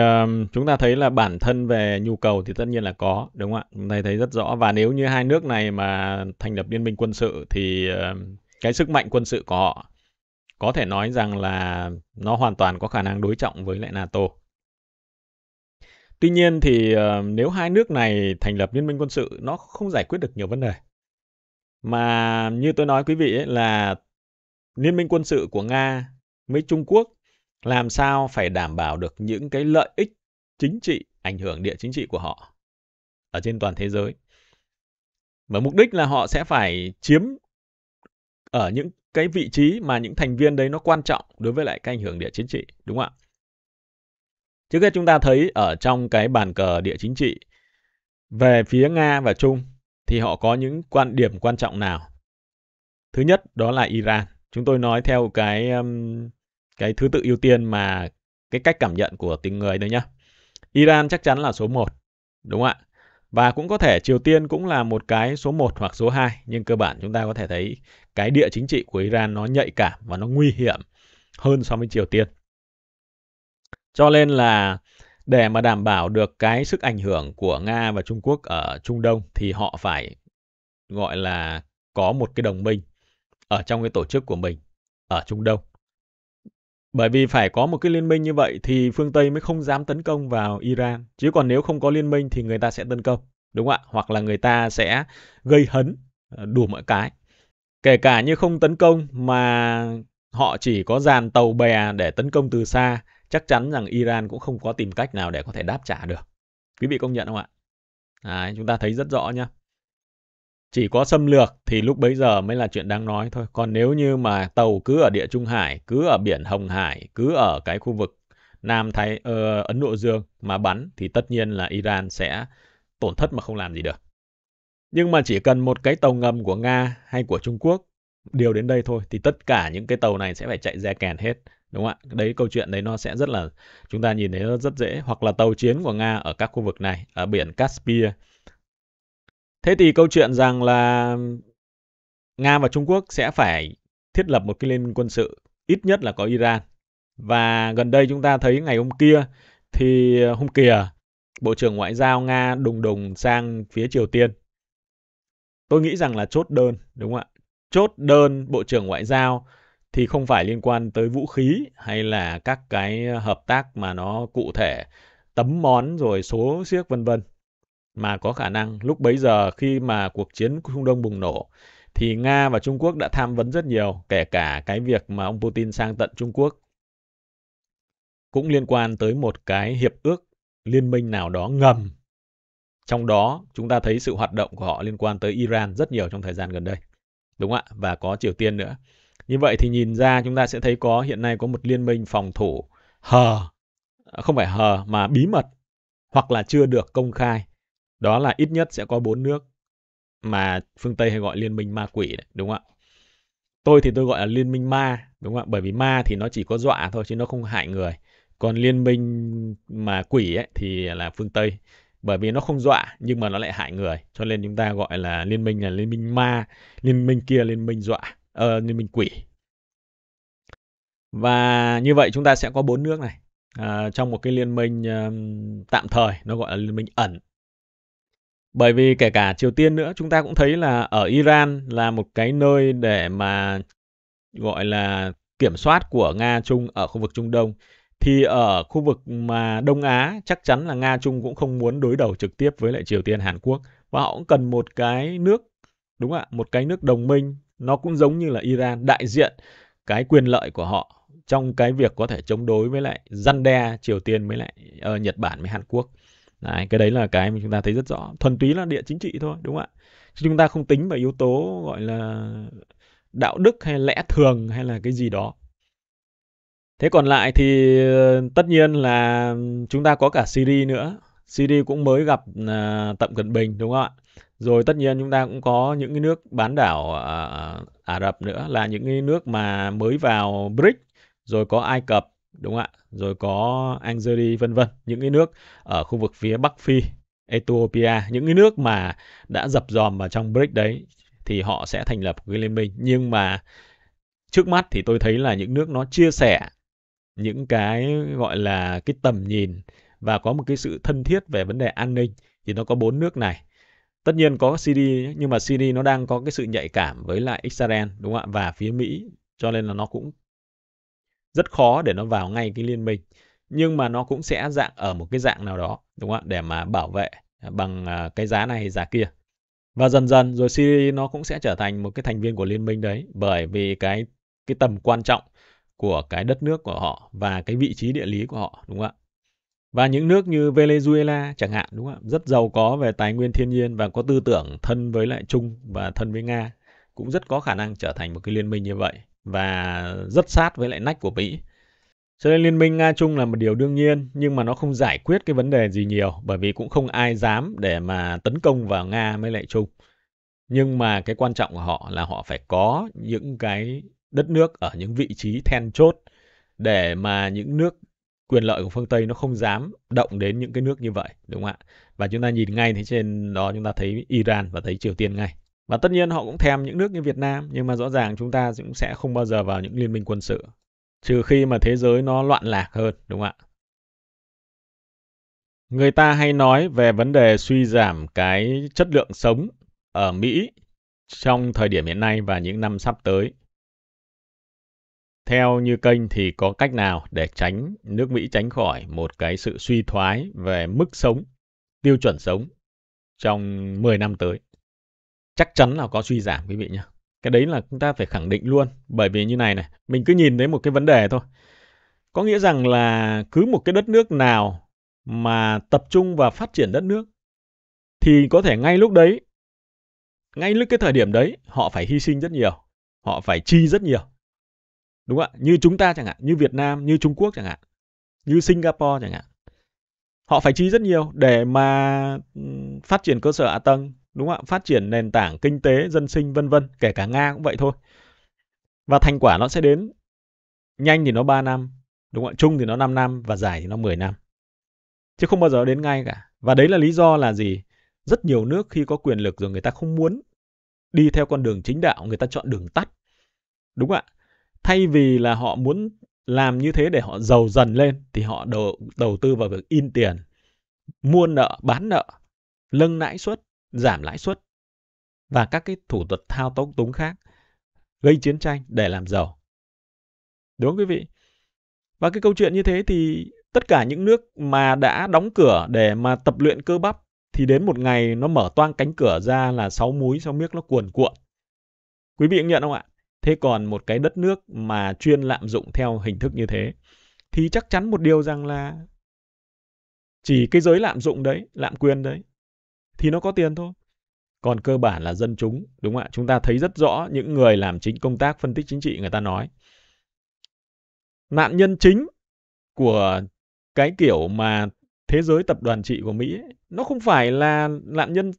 chúng ta thấy là bản thân về nhu cầu thì tất nhiên là có, đúng không ạ? Chúng ta thấy rất rõ và nếu như hai nước này mà thành lập liên minh quân sự thì cái sức mạnh quân sự của họ có thể nói rằng là nó hoàn toàn có khả năng đối trọng với lại NATO. Tuy nhiên thì nếu hai nước này thành lập liên minh quân sự nó không giải quyết được nhiều vấn đề. Mà như tôi nói quý vị ấy, là liên minh quân sự của Nga với Trung Quốc làm sao phải đảm bảo được những cái lợi ích chính trị, ảnh hưởng địa chính trị của họ ở trên toàn thế giới. Và mục đích là họ sẽ phải chiếm ở những cái vị trí mà những thành viên đấy nó quan trọng đối với lại cái ảnh hưởng địa chính trị, đúng không ạ? Trước hết chúng ta thấy ở trong cái bàn cờ địa chính trị về phía Nga và Trung thì họ có những quan điểm quan trọng nào? Thứ nhất đó là Iran. Chúng tôi nói theo cái um, cái thứ tự ưu tiên mà cái cách cảm nhận của tiếng người đấy nhá. Iran chắc chắn là số 1, đúng không ạ? Và cũng có thể Triều Tiên cũng là một cái số 1 hoặc số 2, nhưng cơ bản chúng ta có thể thấy cái địa chính trị của Iran nó nhạy cảm và nó nguy hiểm hơn so với Triều Tiên. Cho nên là để mà đảm bảo được cái sức ảnh hưởng của Nga và Trung Quốc ở Trung Đông thì họ phải gọi là có một cái đồng minh ở trong cái tổ chức của mình ở Trung Đông bởi vì phải có một cái liên minh như vậy thì phương Tây mới không dám tấn công vào Iran. Chứ còn nếu không có liên minh thì người ta sẽ tấn công. Đúng không ạ? Hoặc là người ta sẽ gây hấn ờ, đủ mọi cái. Kể cả như không tấn công mà họ chỉ có dàn tàu bè để tấn công từ xa, chắc chắn rằng Iran cũng không có tìm cách nào để có thể đáp trả được. Quý vị công nhận không ạ? Đấy, chúng ta thấy rất rõ nhá. Chỉ có xâm lược thì lúc bấy giờ mới là chuyện đáng nói thôi. Còn nếu như mà tàu cứ ở địa Trung Hải, cứ ở biển Hồng Hải, cứ ở cái khu vực Nam Thái ờ, Ấn Độ Dương mà bắn thì tất nhiên là Iran sẽ tổn thất mà không làm gì được. Nhưng mà chỉ cần một cái tàu ngầm của Nga hay của Trung Quốc điều đến đây thôi thì tất cả những cái tàu này sẽ phải chạy ra kèn hết đúng không ạ đấy câu chuyện đấy nó sẽ rất là chúng ta nhìn thấy nó rất dễ hoặc là tàu chiến của nga ở các khu vực này ở biển caspia Thế thì câu chuyện rằng là Nga và Trung Quốc sẽ phải thiết lập một cái liên minh quân sự ít nhất là có Iran. Và gần đây chúng ta thấy ngày hôm kia thì ờ, hôm kia Bộ trưởng Ngoại giao Nga đùng đùng sang phía Triều Tiên. Tôi nghĩ rằng là chốt đơn, đúng không ạ? Chốt đơn Bộ trưởng Ngoại giao thì không phải liên quan tới vũ khí hay là các cái ờ, hợp tác mà nó cụ thể tấm món rồi số siếc vân vân mà có khả năng lúc bấy giờ khi mà cuộc chiến Trung Đông bùng nổ thì Nga và Trung Quốc đã tham vấn rất nhiều, kể cả cái việc mà ông Putin sang tận Trung Quốc cũng liên quan tới một cái hiệp ước liên minh nào đó ngầm. Trong đó chúng ta thấy sự hoạt động của họ liên quan tới Iran rất nhiều trong thời gian gần đây. Đúng ạ, và có Triều Tiên nữa. Như vậy thì nhìn ra chúng ta sẽ thấy có hiện nay có một liên minh phòng thủ hờ, không phải hờ mà bí mật hoặc là chưa được công khai đó là ít nhất sẽ có bốn nước mà phương Tây hay gọi liên minh ma quỷ đấy, đúng không ạ? Tôi thì tôi gọi là liên minh ma, đúng không ạ? Bởi vì ma thì nó chỉ có dọa thôi chứ nó không hại người. Còn liên minh mà quỷ ấy thì là phương Tây bởi vì nó không dọa nhưng mà nó lại hại người cho nên chúng ta gọi là liên minh là liên minh ma liên minh kia liên minh dọa ờ, uh, liên minh quỷ và như vậy chúng ta sẽ có bốn nước này à, trong một cái liên minh uh, tạm thời nó gọi là liên minh ẩn bởi vì kể cả Triều Tiên nữa, chúng ta cũng thấy là ở Iran là một cái nơi để mà gọi là kiểm soát của Nga Trung ở khu vực Trung Đông thì ở khu vực mà Đông Á chắc chắn là Nga Trung cũng không muốn đối đầu trực tiếp với lại Triều Tiên Hàn Quốc và họ cũng cần một cái nước đúng ạ, một cái nước đồng minh nó cũng giống như là Iran đại diện cái quyền lợi của họ trong cái việc có thể chống đối với lại răn đe Triều Tiên với lại uh, Nhật Bản với Hàn Quốc. Đấy, cái đấy là cái mà chúng ta thấy rất rõ. Thuần túy là địa chính trị thôi, đúng không ạ? Chứ chúng ta không tính vào yếu tố gọi là đạo đức hay lẽ thường hay là cái gì đó. Thế còn lại thì ờ, tất nhiên là chúng ta có cả Syria nữa. Syria cũng mới gặp uh, ờ, Tậm Cận Bình, đúng không ạ? Rồi tất nhiên chúng ta cũng có những cái nước bán đảo uh, Ả Rập nữa là những cái nước mà mới vào BRICS, rồi có Ai Cập, đúng không ạ? Rồi có Algeria vân vân, những cái nước ở khu vực phía Bắc Phi, Ethiopia, những cái nước mà đã dập dòm vào trong BRICS đấy thì họ sẽ thành lập cái liên minh. Nhưng mà trước mắt thì tôi thấy là những nước nó chia sẻ những cái gọi là cái tầm nhìn và có một cái sự thân thiết về vấn đề an ninh thì nó có bốn nước này tất nhiên có CD nhưng mà CD nó đang có cái sự nhạy cảm với lại Israel đúng không ạ và phía Mỹ cho nên là nó cũng rất khó để nó vào ngay cái liên minh nhưng mà nó cũng sẽ dạng ở một cái dạng nào đó đúng không ạ để mà bảo vệ à, bằng à, cái giá này giá kia và dần dần rồi Syria nó cũng sẽ trở thành một cái thành viên của liên minh đấy bởi vì cái cái tầm quan trọng của cái đất nước của họ và cái vị trí địa lý của họ đúng không ạ và những nước như Venezuela chẳng hạn đúng không ạ rất giàu có về tài nguyên thiên nhiên và có tư tưởng thân với lại Trung và thân với Nga cũng rất có khả năng trở thành một cái liên minh như vậy và rất sát với lại nách của Mỹ. Cho nên liên minh Nga Trung là một điều đương nhiên nhưng mà nó không giải quyết cái vấn đề gì nhiều bởi vì cũng không ai dám để mà tấn công vào Nga mới lại Trung. Nhưng mà cái quan trọng của họ là họ phải có những cái đất nước ở những vị trí then chốt để mà những nước quyền lợi của phương Tây nó không dám động đến những cái nước như vậy, đúng không ạ? Và chúng ta nhìn ngay thấy trên đó chúng ta thấy Iran và thấy Triều Tiên ngay và tất nhiên họ cũng thèm những nước như Việt Nam nhưng mà rõ ràng chúng ta cũng sẽ không bao giờ vào những liên minh quân sự trừ khi mà thế giới nó loạn lạc hơn đúng không ạ người ta hay nói về vấn đề suy giảm cái chất lượng sống ở Mỹ trong thời điểm hiện nay và những năm sắp tới theo như kênh thì có cách nào để tránh nước Mỹ tránh khỏi một cái sự suy thoái về mức sống, tiêu chuẩn sống trong 10 năm tới chắc chắn là có suy giảm quý vị nhé. Cái đấy là chúng ta phải khẳng định luôn. Bởi vì như này này, mình cứ nhìn thấy một cái vấn đề thôi. Có nghĩa rằng là cứ một cái đất nước nào mà tập trung và phát triển đất nước thì có thể ngay lúc đấy, ngay lúc cái thời điểm đấy họ phải hy sinh rất nhiều, họ phải chi rất nhiều. Đúng không ạ? Như chúng ta chẳng hạn, như Việt Nam, như Trung Quốc chẳng hạn, như Singapore chẳng hạn. Họ phải chi rất nhiều để mà phát triển cơ sở hạ tầng, đúng không ạ phát triển nền tảng kinh tế dân sinh vân vân kể cả nga cũng vậy thôi và thành quả nó sẽ đến nhanh thì nó 3 năm đúng không ạ chung thì nó 5 năm và dài thì nó 10 năm chứ không bao giờ đến ngay cả và đấy là lý do là gì rất nhiều nước khi có quyền lực rồi người ta không muốn đi theo con đường chính đạo người ta chọn đường tắt đúng không ạ thay vì là họ muốn làm như thế để họ giàu dần lên thì họ đầu, đầu tư vào việc in tiền mua nợ bán nợ lâng lãi suất giảm lãi suất và các cái thủ thuật thao tống túng khác gây chiến tranh để làm giàu. Đúng quý vị? Và cái câu chuyện như thế thì tất cả những nước mà đã đóng cửa để mà tập luyện cơ bắp thì đến một ngày nó mở toang cánh cửa ra là sáu múi sáu miếc nó cuồn cuộn. Quý vị nhận không ạ? Thế còn một cái đất nước mà chuyên lạm dụng theo hình thức như thế thì chắc chắn một điều rằng là chỉ cái giới lạm dụng đấy, lạm quyền đấy thì nó có tiền thôi. Còn cơ bản là dân chúng, đúng không ạ? Chúng ta thấy rất rõ những người làm chính công tác phân tích chính trị người ta nói. Nạn nhân chính của cái kiểu mà thế giới tập đoàn trị của Mỹ ấy, nó không phải là nạn nhân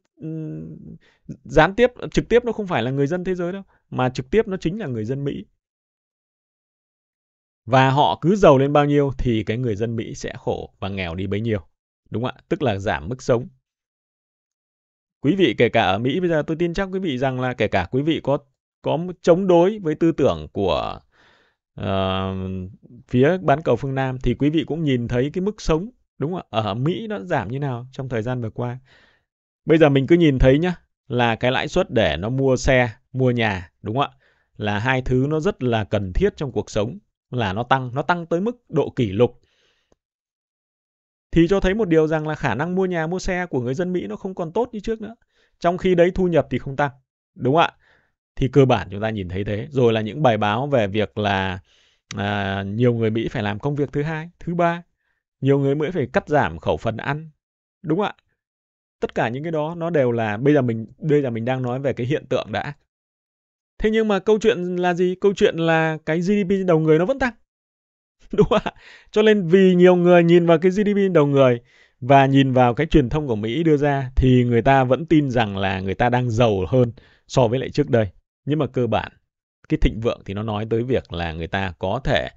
gián tiếp trực tiếp nó không phải là người dân thế giới đâu mà trực tiếp nó chính là người dân Mỹ và họ cứ giàu lên bao nhiêu thì cái người dân Mỹ sẽ khổ và nghèo đi bấy nhiêu đúng không ạ tức là giảm mức sống Quý vị kể cả ở Mỹ bây giờ tôi tin chắc quý vị rằng là kể cả quý vị có có chống đối với tư tưởng của uh, phía bán cầu phương Nam thì quý vị cũng nhìn thấy cái mức sống đúng không ạ? Ở Mỹ nó giảm như nào trong thời gian vừa qua. Bây giờ mình cứ nhìn thấy nhá là cái lãi suất để nó mua xe, mua nhà đúng không ạ? Là hai thứ nó rất là cần thiết trong cuộc sống là nó tăng, nó tăng tới mức độ kỷ lục thì cho thấy một điều rằng là khả năng mua nhà mua xe của người dân Mỹ nó không còn tốt như trước nữa. Trong khi đấy thu nhập thì không tăng. Đúng ạ. Thì cơ bản chúng ta nhìn thấy thế. Rồi là những bài báo về việc là à, nhiều người Mỹ phải làm công việc thứ hai, thứ ba. Nhiều người Mỹ phải cắt giảm khẩu phần ăn. Đúng ạ. Tất cả những cái đó nó đều là bây giờ mình bây giờ mình đang nói về cái hiện tượng đã. Thế nhưng mà câu chuyện là gì? Câu chuyện là cái GDP đầu người nó vẫn tăng. đúng không ạ cho nên vì nhiều người nhìn vào cái GDP đầu người và nhìn vào cái truyền thông của Mỹ đưa ra thì người ta vẫn tin rằng là người ta đang giàu hơn so với lại trước đây nhưng mà cơ bản cái thịnh vượng thì nó nói tới việc là người ta có thể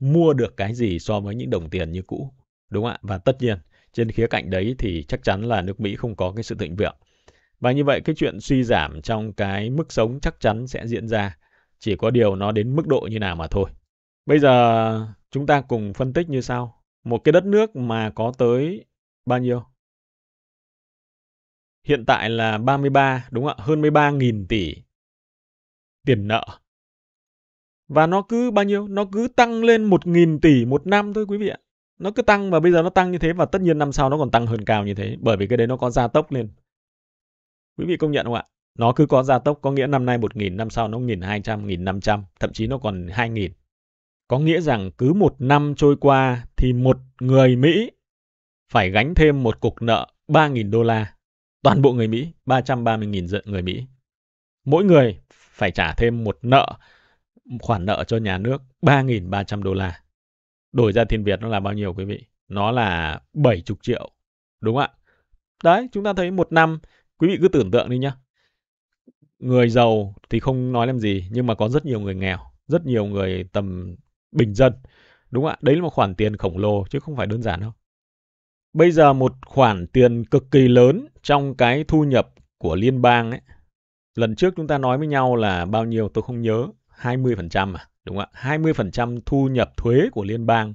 mua được cái gì so với những đồng tiền như cũ đúng không ạ và tất nhiên trên khía cạnh đấy thì chắc chắn là nước Mỹ không có cái sự thịnh vượng và như vậy cái chuyện suy giảm trong cái mức sống chắc chắn sẽ diễn ra chỉ có điều nó đến mức độ như nào mà thôi Bây giờ chúng ta cùng phân tích như sau. Một cái đất nước mà có tới bao nhiêu? Hiện tại là 33, đúng không ạ? Hơn 13.000 tỷ tiền nợ. Và nó cứ bao nhiêu? Nó cứ tăng lên 1.000 tỷ một năm thôi quý vị ạ. Nó cứ tăng và bây giờ nó tăng như thế và tất nhiên năm sau nó còn tăng hơn cao như thế. Bởi vì cái đấy nó có gia tốc lên. Quý vị công nhận không ạ? Nó cứ có gia tốc, có nghĩa năm nay 1.000, năm sau nó 1.200, 1.500, thậm chí nó còn 2.000. Có nghĩa rằng cứ một năm trôi qua thì một người Mỹ phải gánh thêm một cục nợ 3.000 đô la. Toàn bộ người Mỹ, 330.000 người Mỹ. Mỗi người phải trả thêm một nợ, khoản nợ cho nhà nước 3.300 đô la. Đổi ra tiền Việt nó là bao nhiêu quý vị? Nó là 70 triệu. Đúng không ạ? Đấy, chúng ta thấy một năm, quý vị cứ tưởng tượng đi nhá. Người giàu thì không nói làm gì, nhưng mà có rất nhiều người nghèo, rất nhiều người tầm bình dân. Đúng ạ? Đấy là một khoản tiền khổng lồ chứ không phải đơn giản đâu. Bây giờ một khoản tiền cực kỳ lớn trong cái thu nhập của liên bang ấy. Lần trước chúng ta nói với nhau là bao nhiêu tôi không nhớ, 20% à, đúng không ạ? 20% thu nhập thuế của liên bang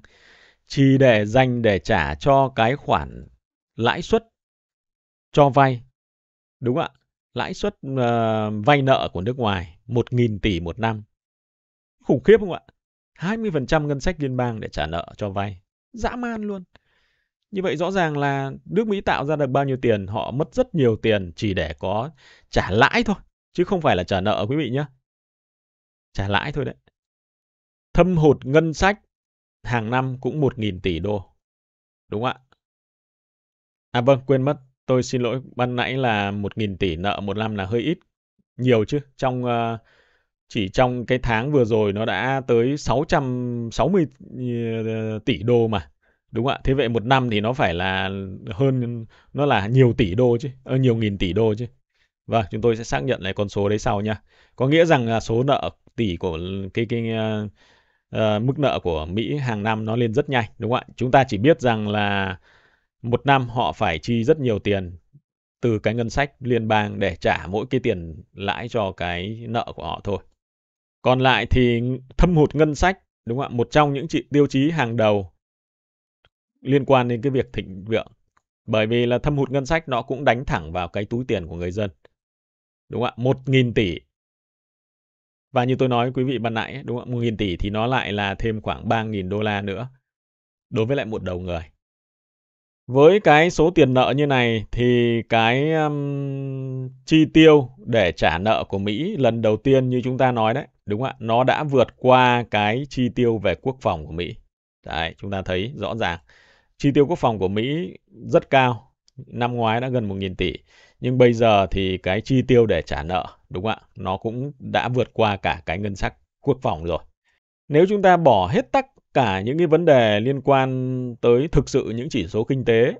chỉ để dành để trả cho cái khoản lãi suất cho vay. Đúng ạ? Lãi suất uh, vay nợ của nước ngoài 1.000 tỷ một năm. Khủng khiếp không ạ? 20% ngân sách liên bang để trả nợ cho vay. Dã man luôn. Như vậy rõ ràng là nước Mỹ tạo ra được bao nhiêu tiền, họ mất rất nhiều tiền chỉ để có trả lãi thôi, chứ không phải là trả nợ quý vị nhé. Trả lãi thôi đấy. Thâm hụt ngân sách hàng năm cũng 1.000 tỷ đô. Đúng không ạ? À vâng, quên mất. Tôi xin lỗi, ban nãy là 1.000 tỷ nợ một năm là hơi ít. Nhiều chứ, trong uh, chỉ trong cái tháng vừa rồi nó đã tới 660 ờ, tỷ đô mà đúng ạ thế vậy một năm thì nó phải là hơn nó là nhiều tỷ đô chứ ờ, nhiều nghìn tỷ đô chứ và vâng, chúng tôi sẽ xác nhận lại con số đấy sau nha có nghĩa rằng là số nợ tỷ của cái cái uh, uh, mức nợ của Mỹ hàng năm nó lên rất nhanh đúng không ạ chúng ta chỉ biết rằng là một năm họ phải chi rất nhiều tiền từ cái ngân sách liên bang để trả mỗi cái tiền lãi cho cái nợ của họ thôi còn lại thì thâm hụt ngân sách, đúng không ạ? Một trong những chỉ tiêu chí hàng đầu liên quan đến cái việc thịnh vượng. Bởi vì là thâm hụt ngân sách nó cũng đánh thẳng vào cái túi tiền của người dân. Đúng không ạ? Một nghìn tỷ. Và như tôi nói quý vị ban nãy, đúng không ạ? Một nghìn tỷ thì nó lại là thêm khoảng ba nghìn đô la nữa đối với lại một đầu người. Với cái số tiền nợ như này thì cái um, chi tiêu để trả nợ của Mỹ lần đầu tiên như chúng ta nói đấy đúng không ạ? Nó đã vượt qua cái chi tiêu về quốc phòng của Mỹ. Đấy, chúng ta thấy rõ ràng. Chi tiêu quốc phòng của Mỹ rất cao, năm ngoái đã gần 1.000 tỷ. Nhưng bây giờ thì cái chi tiêu để trả nợ, đúng không ạ? Nó cũng đã vượt qua cả cái ngân sách quốc phòng rồi. Nếu chúng ta bỏ hết tất cả những cái vấn đề liên quan tới thực sự những chỉ số kinh tế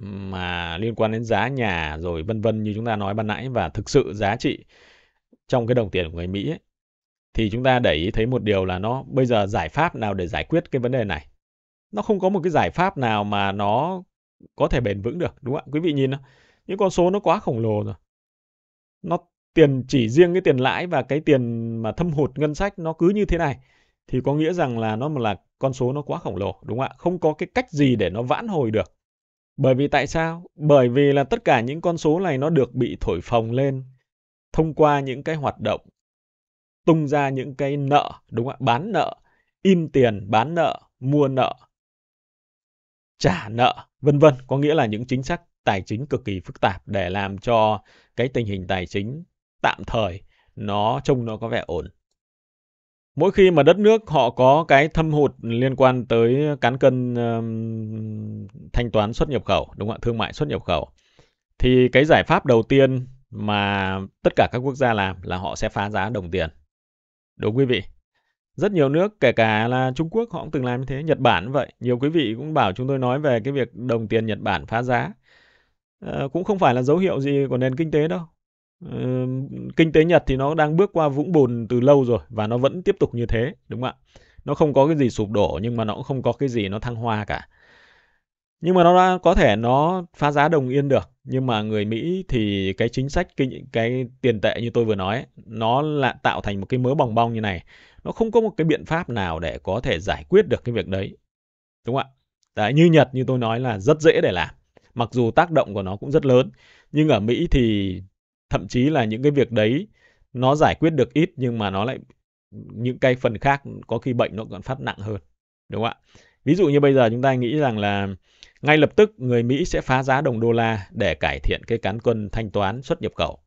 mà liên quan đến giá nhà rồi vân vân như chúng ta nói ban nãy và thực sự giá trị trong cái đồng tiền của người Mỹ ấy, thì chúng ta để ý thấy một điều là nó bây giờ giải pháp nào để giải quyết cái vấn đề này nó không có một cái giải pháp nào mà nó có thể bền vững được đúng không ạ quý vị nhìn nó những con số nó quá khổng lồ rồi nó tiền chỉ riêng cái tiền lãi và cái tiền mà thâm hụt ngân sách nó cứ như thế này thì có nghĩa rằng là nó là con số nó quá khổng lồ đúng không ạ không có cái cách gì để nó vãn hồi được bởi vì tại sao bởi vì là tất cả những con số này nó được bị thổi phồng lên thông qua những cái hoạt động tung ra những cái nợ đúng không ạ bán nợ in tiền bán nợ mua nợ trả nợ vân vân có nghĩa là những chính sách tài chính cực kỳ phức tạp để làm cho cái tình hình tài chính tạm thời nó trông nó có vẻ ổn mỗi khi mà đất nước họ có cái thâm hụt liên quan tới cán cân um, thanh toán xuất nhập khẩu đúng không ạ thương mại xuất nhập khẩu thì cái giải pháp đầu tiên mà tất cả các quốc gia làm là họ sẽ phá giá đồng tiền Đúng quý vị. Rất nhiều nước, kể cả là Trung Quốc họ cũng từng làm như thế, Nhật Bản cũng vậy. Nhiều quý vị cũng bảo chúng tôi nói về cái việc đồng tiền Nhật Bản phá giá. À, cũng không phải là dấu hiệu gì của nền kinh tế đâu. À, kinh tế Nhật thì nó đang bước qua vũng bùn từ lâu rồi và nó vẫn tiếp tục như thế, đúng không ạ? Nó không có cái gì sụp đổ nhưng mà nó cũng không có cái gì nó thăng hoa cả nhưng mà nó đã có thể nó phá giá đồng yên được nhưng mà người Mỹ thì cái chính sách cái, cái tiền tệ như tôi vừa nói nó là tạo thành một cái mớ bòng bong như này nó không có một cái biện pháp nào để có thể giải quyết được cái việc đấy đúng không ạ đấy, như Nhật như tôi nói là rất dễ để làm mặc dù tác động của nó cũng rất lớn nhưng ở Mỹ thì thậm chí là những cái việc đấy nó giải quyết được ít nhưng mà nó lại những cái phần khác có khi bệnh nó còn phát nặng hơn đúng không ạ ví dụ như bây giờ chúng ta nghĩ rằng là ngay lập tức, người Mỹ sẽ phá giá đồng đô la để cải thiện cái cán cân thanh toán xuất nhập khẩu.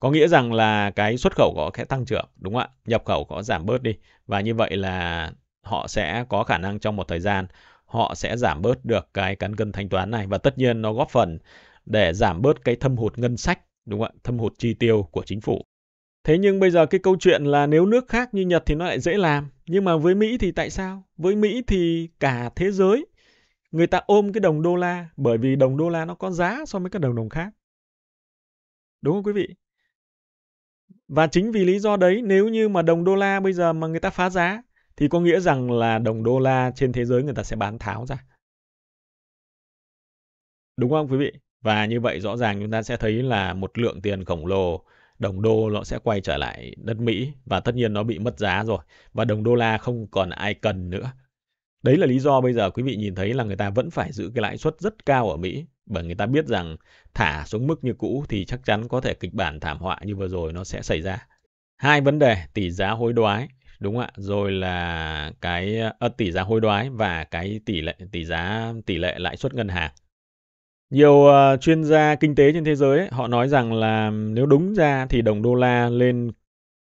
Có nghĩa rằng là cái xuất khẩu có sẽ tăng trưởng, đúng không ạ? Nhập khẩu có giảm bớt đi. Và như vậy là họ sẽ có khả năng trong một thời gian họ sẽ giảm bớt được cái cán cân thanh toán này và tất nhiên nó góp phần để giảm bớt cái thâm hụt ngân sách, đúng không ạ? Thâm hụt chi tiêu của chính phủ. Thế nhưng bây giờ cái câu chuyện là nếu nước khác như Nhật thì nó lại dễ làm, nhưng mà với Mỹ thì tại sao? Với Mỹ thì cả thế giới người ta ôm cái đồng đô la bởi vì đồng đô la nó có giá so với các đồng đồng khác đúng không quý vị và chính vì lý do đấy nếu như mà đồng đô la bây giờ mà người ta phá giá thì có nghĩa rằng là đồng đô la trên thế giới người ta sẽ bán tháo ra đúng không quý vị và như vậy rõ ràng chúng ta sẽ thấy là một lượng tiền khổng lồ đồng đô nó sẽ quay trở lại đất Mỹ và tất nhiên nó bị mất giá rồi và đồng đô la không còn ai cần nữa Đấy là lý do bây giờ quý vị nhìn thấy là người ta vẫn phải giữ cái lãi suất rất cao ở Mỹ bởi người ta biết rằng thả xuống mức như cũ thì chắc chắn có thể kịch bản thảm họa như vừa rồi nó sẽ xảy ra. Hai vấn đề tỷ giá hối đoái đúng không ạ? Rồi là cái à, tỷ giá hối đoái và cái tỷ lệ tỷ giá tỷ lệ lãi suất ngân hàng. Nhiều uh, chuyên gia kinh tế trên thế giới ấy, họ nói rằng là nếu đúng ra thì đồng đô la lên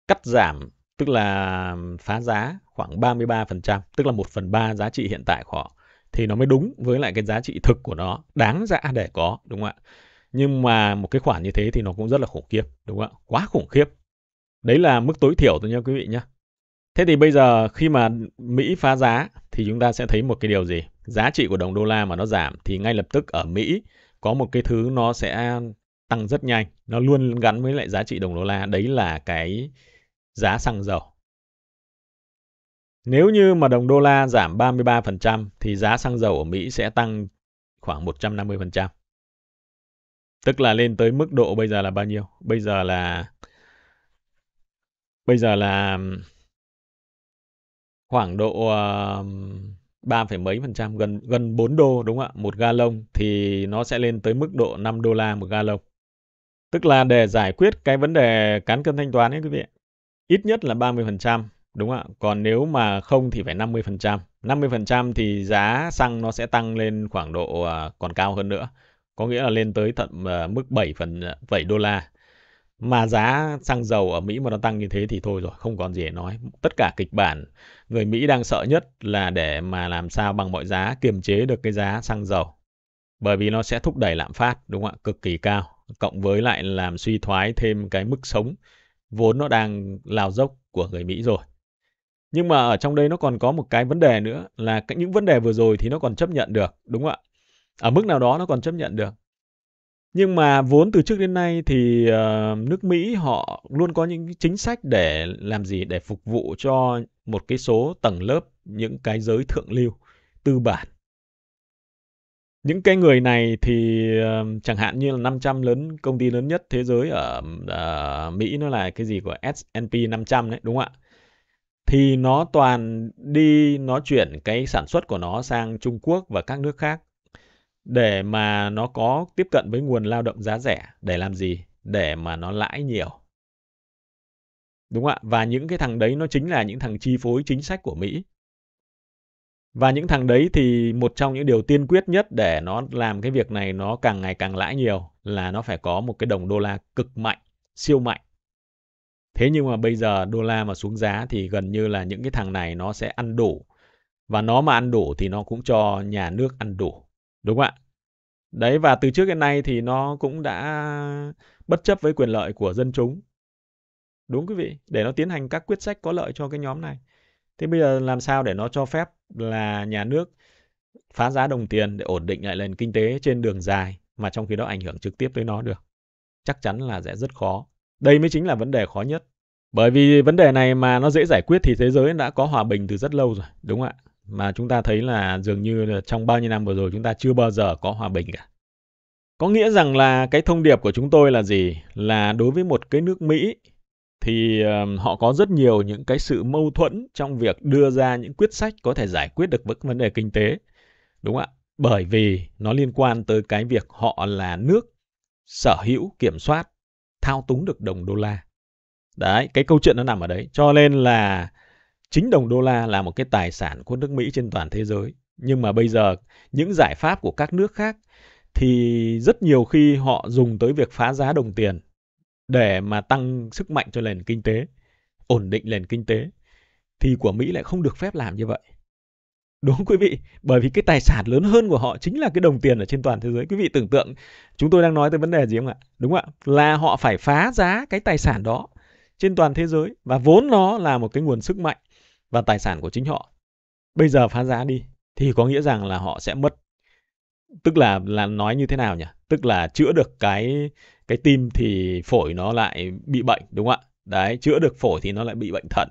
cắt giảm tức là phá giá khoảng 33%, tức là 1 phần 3 giá trị hiện tại của họ, thì nó mới đúng với lại cái giá trị thực của nó, đáng ra để có, đúng không ạ? Nhưng mà một cái khoản như thế thì nó cũng rất là khủng khiếp, đúng không ạ? Quá khủng khiếp. Đấy là mức tối thiểu thôi nha quý vị nhé. Thế thì bây giờ khi mà Mỹ phá giá thì chúng ta sẽ thấy một cái điều gì? Giá trị của đồng đô la mà nó giảm thì ngay lập tức ở Mỹ có một cái thứ nó sẽ tăng rất nhanh. Nó luôn gắn với lại giá trị đồng đô la. Đấy là cái giá xăng dầu. Nếu như mà đồng đô la giảm 33% thì giá xăng dầu ở Mỹ sẽ tăng khoảng 150%. Tức là lên tới mức độ bây giờ là bao nhiêu? Bây giờ là bây giờ là khoảng độ uh, 3, mấy phần trăm gần gần 4 đô đúng không ạ? Một ga lông thì nó sẽ lên tới mức độ 5 đô la một ga lông. Tức là để giải quyết cái vấn đề cán cân thanh toán ấy quý vị. Ít nhất là 30% Đúng ạ. Còn nếu mà không thì phải 50%. 50% thì giá xăng nó sẽ tăng lên khoảng độ à, còn cao hơn nữa. Có nghĩa là lên tới tận à, mức 7 phần 7 à, đô la. Mà giá xăng dầu ở Mỹ mà nó tăng như thế thì thôi rồi, không còn gì để nói. Tất cả kịch bản người Mỹ đang sợ nhất là để mà làm sao bằng mọi giá kiềm chế được cái giá xăng dầu. Bởi vì nó sẽ thúc đẩy lạm phát, đúng không ạ? Cực kỳ cao. Cộng với lại làm suy thoái thêm cái mức sống vốn nó đang lao dốc của người Mỹ rồi. Nhưng mà ở trong đây nó còn có một cái vấn đề nữa là những vấn đề vừa rồi thì nó còn chấp nhận được, đúng không ạ? Ở mức nào đó nó còn chấp nhận được. Nhưng mà vốn từ trước đến nay thì ờ, nước Mỹ họ luôn có những chính sách để làm gì? Để phục vụ cho một cái số tầng lớp những cái giới thượng lưu, tư bản. Những cái người này thì ờ, chẳng hạn như là 500 lớn công ty lớn nhất thế giới ở uh, Mỹ nó là cái gì của S&P 500 đấy, đúng không ạ? thì nó toàn đi nó chuyển cái sản xuất của nó sang Trung Quốc và các nước khác để mà nó có tiếp cận với nguồn lao động giá rẻ để làm gì để mà nó lãi nhiều đúng không ạ và những cái thằng đấy nó chính là những thằng chi phối chính sách của Mỹ và những thằng đấy thì một trong những điều tiên quyết nhất để nó làm cái việc này nó càng ngày càng lãi nhiều là nó phải có một cái đồng đô la cực mạnh siêu mạnh Thế nhưng mà bây giờ đô la mà xuống giá thì gần như là những cái thằng này nó sẽ ăn đủ. Và nó mà ăn đủ thì nó cũng cho nhà nước ăn đủ. Đúng không ạ? Đấy và từ trước đến nay thì nó cũng đã bất chấp với quyền lợi của dân chúng. Đúng quý vị, để nó tiến hành các quyết sách có lợi cho cái nhóm này. Thế bây giờ làm sao để nó cho phép là nhà nước phá giá đồng tiền để ổn định lại nền kinh tế trên đường dài mà trong khi đó ảnh hưởng trực tiếp tới nó được? Chắc chắn là sẽ rất khó. Đây mới chính là vấn đề khó nhất. Bởi vì vấn đề này mà nó dễ giải quyết thì thế giới đã có hòa bình từ rất lâu rồi, đúng không ạ? Mà chúng ta thấy là dường như là trong bao nhiêu năm vừa rồi chúng ta chưa bao giờ có hòa bình cả. Có nghĩa rằng là cái thông điệp của chúng tôi là gì? Là đối với một cái nước Mỹ thì họ có rất nhiều những cái sự mâu thuẫn trong việc đưa ra những quyết sách có thể giải quyết được vấn đề kinh tế. Đúng không ạ? Bởi vì nó liên quan tới cái việc họ là nước sở hữu kiểm soát thao túng được đồng đô la. Đấy, cái câu chuyện nó nằm ở đấy. Cho nên là chính đồng đô la là một cái tài sản của nước Mỹ trên toàn thế giới. Nhưng mà bây giờ những giải pháp của các nước khác thì rất nhiều khi họ dùng tới việc phá giá đồng tiền để mà tăng sức mạnh cho nền kinh tế, ổn định nền kinh tế thì của Mỹ lại không được phép làm như vậy. Đúng quý vị, bởi vì cái tài sản lớn hơn của họ chính là cái đồng tiền ở trên toàn thế giới. Quý vị tưởng tượng chúng tôi đang nói tới vấn đề gì không ạ? Đúng không ạ? Là họ phải phá giá cái tài sản đó trên toàn thế giới và vốn nó là một cái nguồn sức mạnh và tài sản của chính họ. Bây giờ phá giá đi thì có nghĩa rằng là họ sẽ mất tức là là nói như thế nào nhỉ? Tức là chữa được cái cái tim thì phổi nó lại bị bệnh đúng không ạ? Đấy, chữa được phổi thì nó lại bị bệnh thận.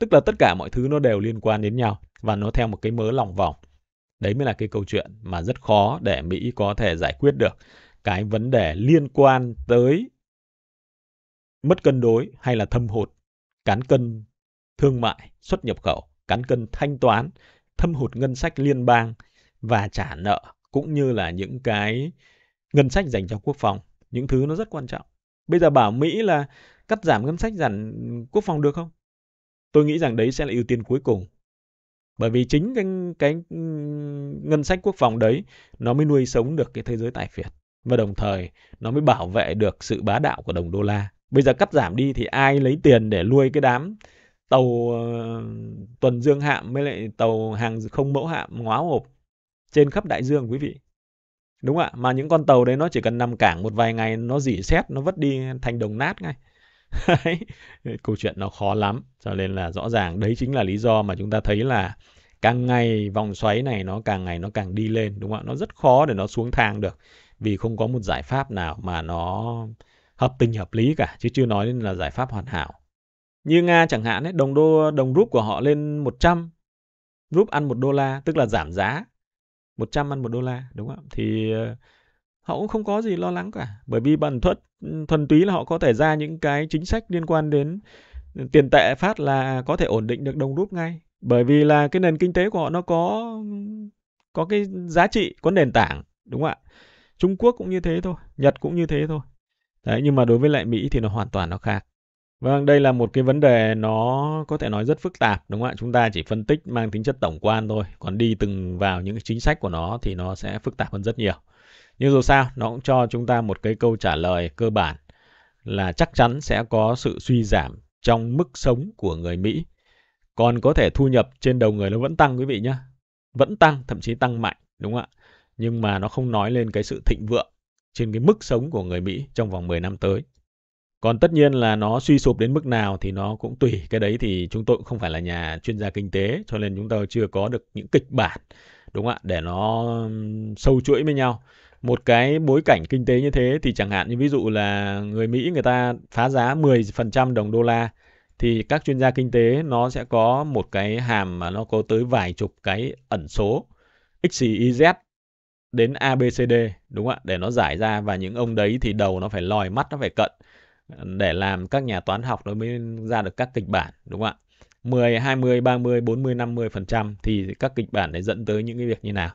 Tức là tất cả mọi thứ nó đều liên quan đến nhau và nó theo một cái mớ lòng vòng. Đấy mới là cái câu chuyện mà rất khó để Mỹ có thể giải quyết được cái vấn đề liên quan tới mất cân đối hay là thâm hụt, cán cân thương mại, xuất nhập khẩu, cán cân thanh toán, thâm hụt ngân sách liên bang và trả nợ cũng như là những cái ngân sách dành cho quốc phòng, những thứ nó rất quan trọng. Bây giờ bảo Mỹ là cắt giảm ngân sách dành quốc phòng được không? Tôi nghĩ rằng đấy sẽ là ưu tiên cuối cùng bởi vì chính cái, cái ừ, ngân sách quốc phòng đấy nó mới nuôi sống được cái thế giới tài phiệt và đồng thời nó mới bảo vệ được sự bá đạo của đồng đô la. Bây giờ cắt giảm đi thì ai lấy tiền để nuôi cái đám tàu uh, tuần dương hạm với lại tàu hàng không mẫu hạm hóa hộp trên khắp đại dương quý vị. Đúng ạ, mà những con tàu đấy nó chỉ cần nằm cảng một vài ngày nó dỉ xét, nó vất đi thành đồng nát ngay. câu chuyện nó khó lắm cho nên là rõ ràng đấy chính là lý do mà chúng ta thấy là càng ngày vòng xoáy này nó càng ngày nó càng đi lên đúng không ạ nó rất khó để nó xuống thang được vì không có một giải pháp nào mà nó hợp tình hợp lý cả chứ chưa nói đến là giải pháp hoàn hảo như nga chẳng hạn ấy, đồng đô đồng rúp của họ lên 100 rúp ăn một đô la tức là giảm giá 100 ăn một đô la đúng không ạ thì ờ, họ cũng không có gì lo lắng cả bởi vì bản thuật ừ, thuần túy là họ có thể ra những cái chính sách liên quan đến ừ, tiền tệ phát là có thể ổn định được đồng rút ngay bởi vì là cái nền kinh tế của họ nó có có cái giá trị có nền tảng đúng không ạ Trung Quốc cũng như thế thôi Nhật cũng như thế thôi đấy nhưng mà đối với lại Mỹ thì nó hoàn toàn nó khác vâng đây là một cái vấn đề nó có thể nói rất phức tạp đúng không ạ chúng ta chỉ phân tích mang tính chất tổng quan thôi còn đi từng vào những chính sách của nó thì nó sẽ phức tạp hơn rất nhiều nhưng dù sao, nó cũng cho chúng ta một cái câu trả lời cơ bản là chắc chắn sẽ có sự suy giảm trong mức sống của người Mỹ. Còn có thể thu nhập trên đầu người nó vẫn tăng quý vị nhé. Vẫn tăng, thậm chí tăng mạnh, đúng không ạ? Nhưng mà nó không nói lên cái sự thịnh vượng trên cái mức sống của người Mỹ trong vòng 10 năm tới. Còn tất nhiên là nó suy sụp đến mức nào thì nó cũng tùy. Cái đấy thì chúng tôi cũng không phải là nhà chuyên gia kinh tế cho nên chúng tôi chưa có được những kịch bản đúng không ạ để nó sâu chuỗi với nhau một cái bối cảnh kinh tế như thế thì chẳng hạn như ví dụ là người Mỹ người ta phá giá 10% đồng đô la thì các chuyên gia kinh tế nó sẽ có một cái hàm mà nó có tới vài chục cái ẩn số XYZ đến ABCD đúng không ạ để nó giải ra và những ông đấy thì đầu nó phải lòi mắt nó phải cận để làm các nhà toán học nó mới ra được các kịch bản đúng không ạ 10, 20, 30, 40, 50% thì các kịch bản để dẫn tới những cái việc như nào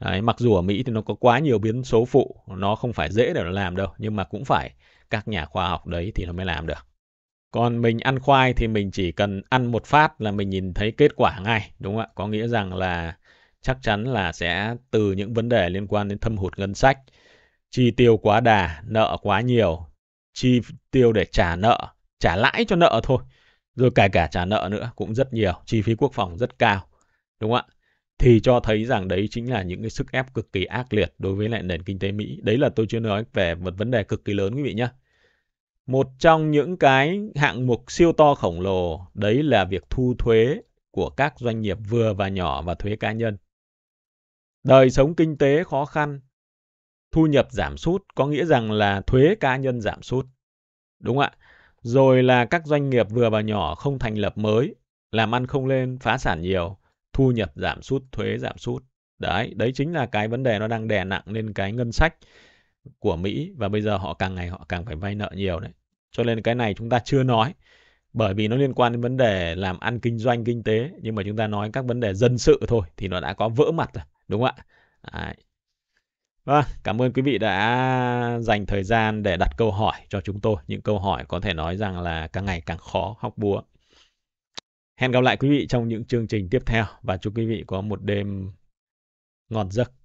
Đấy, mặc dù ở Mỹ thì nó có quá nhiều biến số phụ, nó không phải dễ để nó làm đâu, nhưng mà cũng phải các nhà khoa học đấy thì nó mới làm được. Còn mình ăn khoai thì mình chỉ cần ăn một phát là mình nhìn thấy kết quả ngay, đúng không ạ? Có nghĩa rằng là chắc chắn là sẽ từ những vấn đề liên quan đến thâm hụt ngân sách, chi tiêu quá đà, nợ quá nhiều, chi tiêu để trả nợ, trả lãi cho nợ thôi, rồi cả cả trả nợ nữa cũng rất nhiều, chi phí quốc phòng rất cao, đúng không ạ? thì cho thấy rằng đấy chính là những cái sức ép cực kỳ ác liệt đối với lại nền kinh tế Mỹ. Đấy là tôi chưa nói về một vấn đề cực kỳ lớn quý vị nhé. Một trong những cái hạng mục siêu to khổng lồ đấy là việc thu thuế của các doanh nghiệp vừa và nhỏ và thuế cá nhân. Đời sống kinh tế khó khăn, thu nhập giảm sút có nghĩa rằng là thuế cá nhân giảm sút. Đúng ạ. Rồi là các doanh nghiệp vừa và nhỏ không thành lập mới, làm ăn không lên, phá sản nhiều thu nhập giảm sút, thuế giảm sút. Đấy, đấy chính là cái vấn đề nó đang đè nặng lên cái ngân sách của Mỹ và bây giờ họ càng ngày họ càng phải vay nợ nhiều đấy. Cho nên cái này chúng ta chưa nói bởi vì nó liên quan đến vấn đề làm ăn kinh doanh kinh tế nhưng mà chúng ta nói các vấn đề dân sự thôi thì nó đã có vỡ mặt rồi, đúng không ạ? Đấy. Vâng, cảm ơn quý vị đã dành thời gian để đặt câu hỏi cho chúng tôi. Những câu hỏi có thể nói rằng là càng ngày càng khó học búa. Hẹn gặp lại quý vị trong những chương trình tiếp theo và chúc quý vị có một đêm ngon giấc.